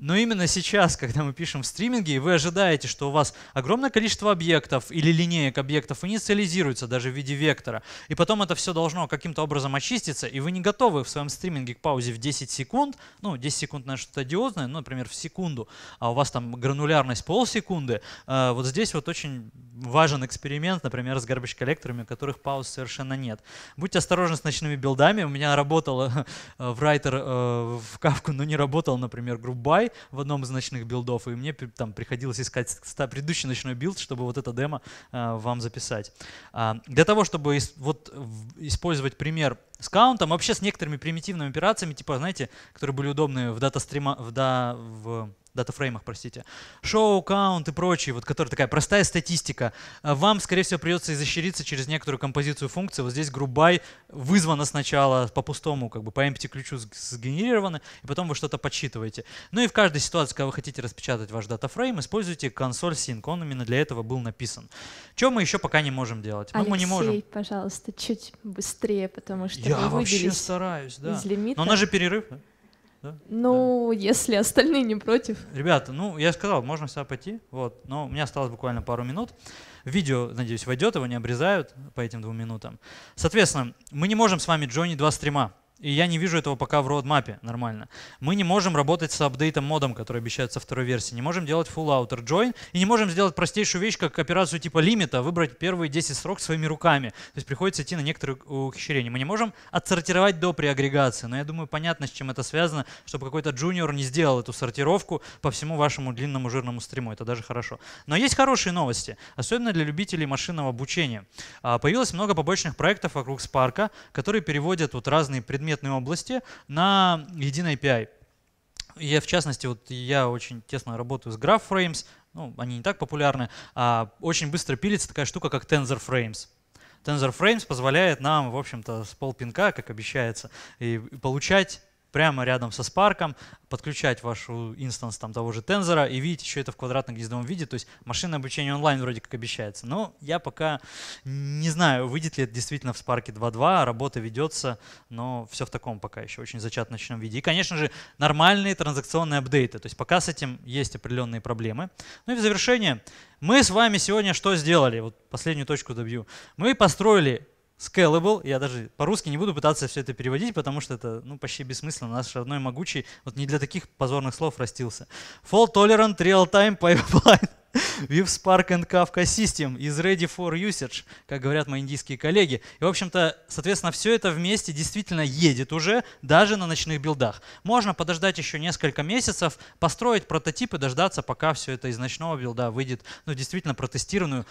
Speaker 1: Но именно сейчас, когда мы пишем в стриминге, и вы ожидаете, что у вас огромное количество объектов или линеек объектов инициализируется даже в виде вектора. И потом это все должно каким-то образом очиститься, и вы не готовы в своем стриминге к паузе в 10 секунд, ну 10 секунд наверное, что-то диозное, ну, например, в секунду, а у вас там гранулярность полсекунды. А вот здесь вот очень важен эксперимент, например, с garbage коллекторами, у которых пауз совершенно нет. Будьте осторожны с ночными билдами. У меня работал (laughs) э, в райтер э, в кавку, но не работал, например, грубай в одном из ночных билдов, и мне там приходилось искать предыдущий ночной билд, чтобы вот это демо а, вам записать. А, для того, чтобы ис- вот использовать пример с каунтом, вообще с некоторыми примитивными операциями, типа, знаете, которые были удобны в дата-стрима, в, да, в датафреймах, простите, шоу, каунт и прочие, вот которая такая простая статистика, э, вам, скорее всего, придется изощриться через некоторую композицию функций. Вот здесь грубай вызвано сначала по пустому, как бы по empty ключу сгенерировано, и потом вы что-то подсчитываете. Ну и в каждой ситуации, когда вы хотите распечатать ваш датафрейм, используйте консоль sync. Он именно для этого был написан. Чем мы еще пока не можем делать? Алексей, мы не можем. пожалуйста, чуть быстрее, потому что Я вообще стараюсь, да. Из лимита. Но у нас же перерыв, да? Да? Ну, да. если остальные не против. Ребята, ну, я сказал, можно сюда пойти, вот, но у меня осталось буквально пару минут. Видео, надеюсь, войдет, его не обрезают по этим двум минутам. Соответственно, мы не можем с вами Джонни два стрима. И я не вижу этого пока в роадмапе нормально. Мы не можем работать с апдейтом модом, который обещают со второй версии. Не можем делать full outer join. И не можем сделать простейшую вещь, как операцию типа лимита, выбрать первые 10 строк своими руками. То есть приходится идти на некоторые ухищрения. Мы не можем отсортировать до при агрегации. Но я думаю, понятно, с чем это связано, чтобы какой-то джуниор не сделал эту сортировку по всему вашему длинному жирному стриму. Это даже хорошо. Но есть хорошие новости, особенно для любителей машинного обучения. А, появилось много побочных проектов вокруг Spark, которые переводят вот разные предметы заметной области на единой API. Я, в частности, вот я очень тесно работаю с GraphFrames, ну, они не так популярны, а очень быстро пилится такая штука, как TensorFrames. TensorFrames позволяет нам, в общем-то, с полпинка, как обещается, и получать прямо рядом со Spark, подключать вашу инстанс там того же тензора и видеть еще это в квадратном гнездовом виде. То есть машинное обучение онлайн вроде как обещается. Но я пока не знаю, выйдет ли это действительно в Spark 2.2, работа ведется, но все в таком пока еще очень зачаточном виде. И, конечно же, нормальные транзакционные апдейты. То есть пока с этим есть определенные проблемы. Ну и в завершение, мы с вами сегодня что сделали? Вот последнюю точку добью. Мы построили Scalable, я даже по-русски не буду пытаться все это переводить, потому что это ну, почти бессмысленно. Наш родной могучий вот не для таких позорных слов растился. Fault Tolerant Real-Time Pipeline (laughs) with Spark and Kafka System is ready for usage, как говорят мои индийские коллеги. И, в общем-то, соответственно, все это вместе действительно едет уже, даже на ночных билдах. Можно подождать еще несколько месяцев, построить прототипы, дождаться, пока все это из ночного билда выйдет, ну, действительно протестированную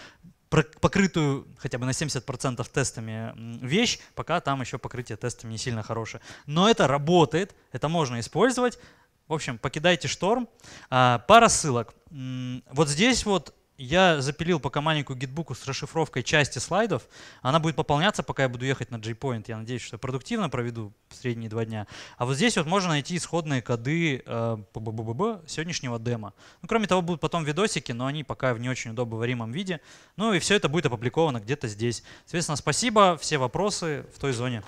Speaker 1: покрытую хотя бы на 70% тестами вещь, пока там еще покрытие тестами не сильно хорошее. Но это работает, это можно использовать. В общем, покидайте шторм. А, пара ссылок. Вот здесь вот я запилил пока маленькую гитбуку с расшифровкой части слайдов. Она будет пополняться, пока я буду ехать на J-Point. Я надеюсь, что я продуктивно проведу средние два дня. А вот здесь вот можно найти исходные коды э, сегодняшнего демо. Ну, кроме того, будут потом видосики, но они пока в не очень удобоваримом виде. Ну и все это будет опубликовано где-то здесь. Соответственно, спасибо. Все вопросы в той зоне.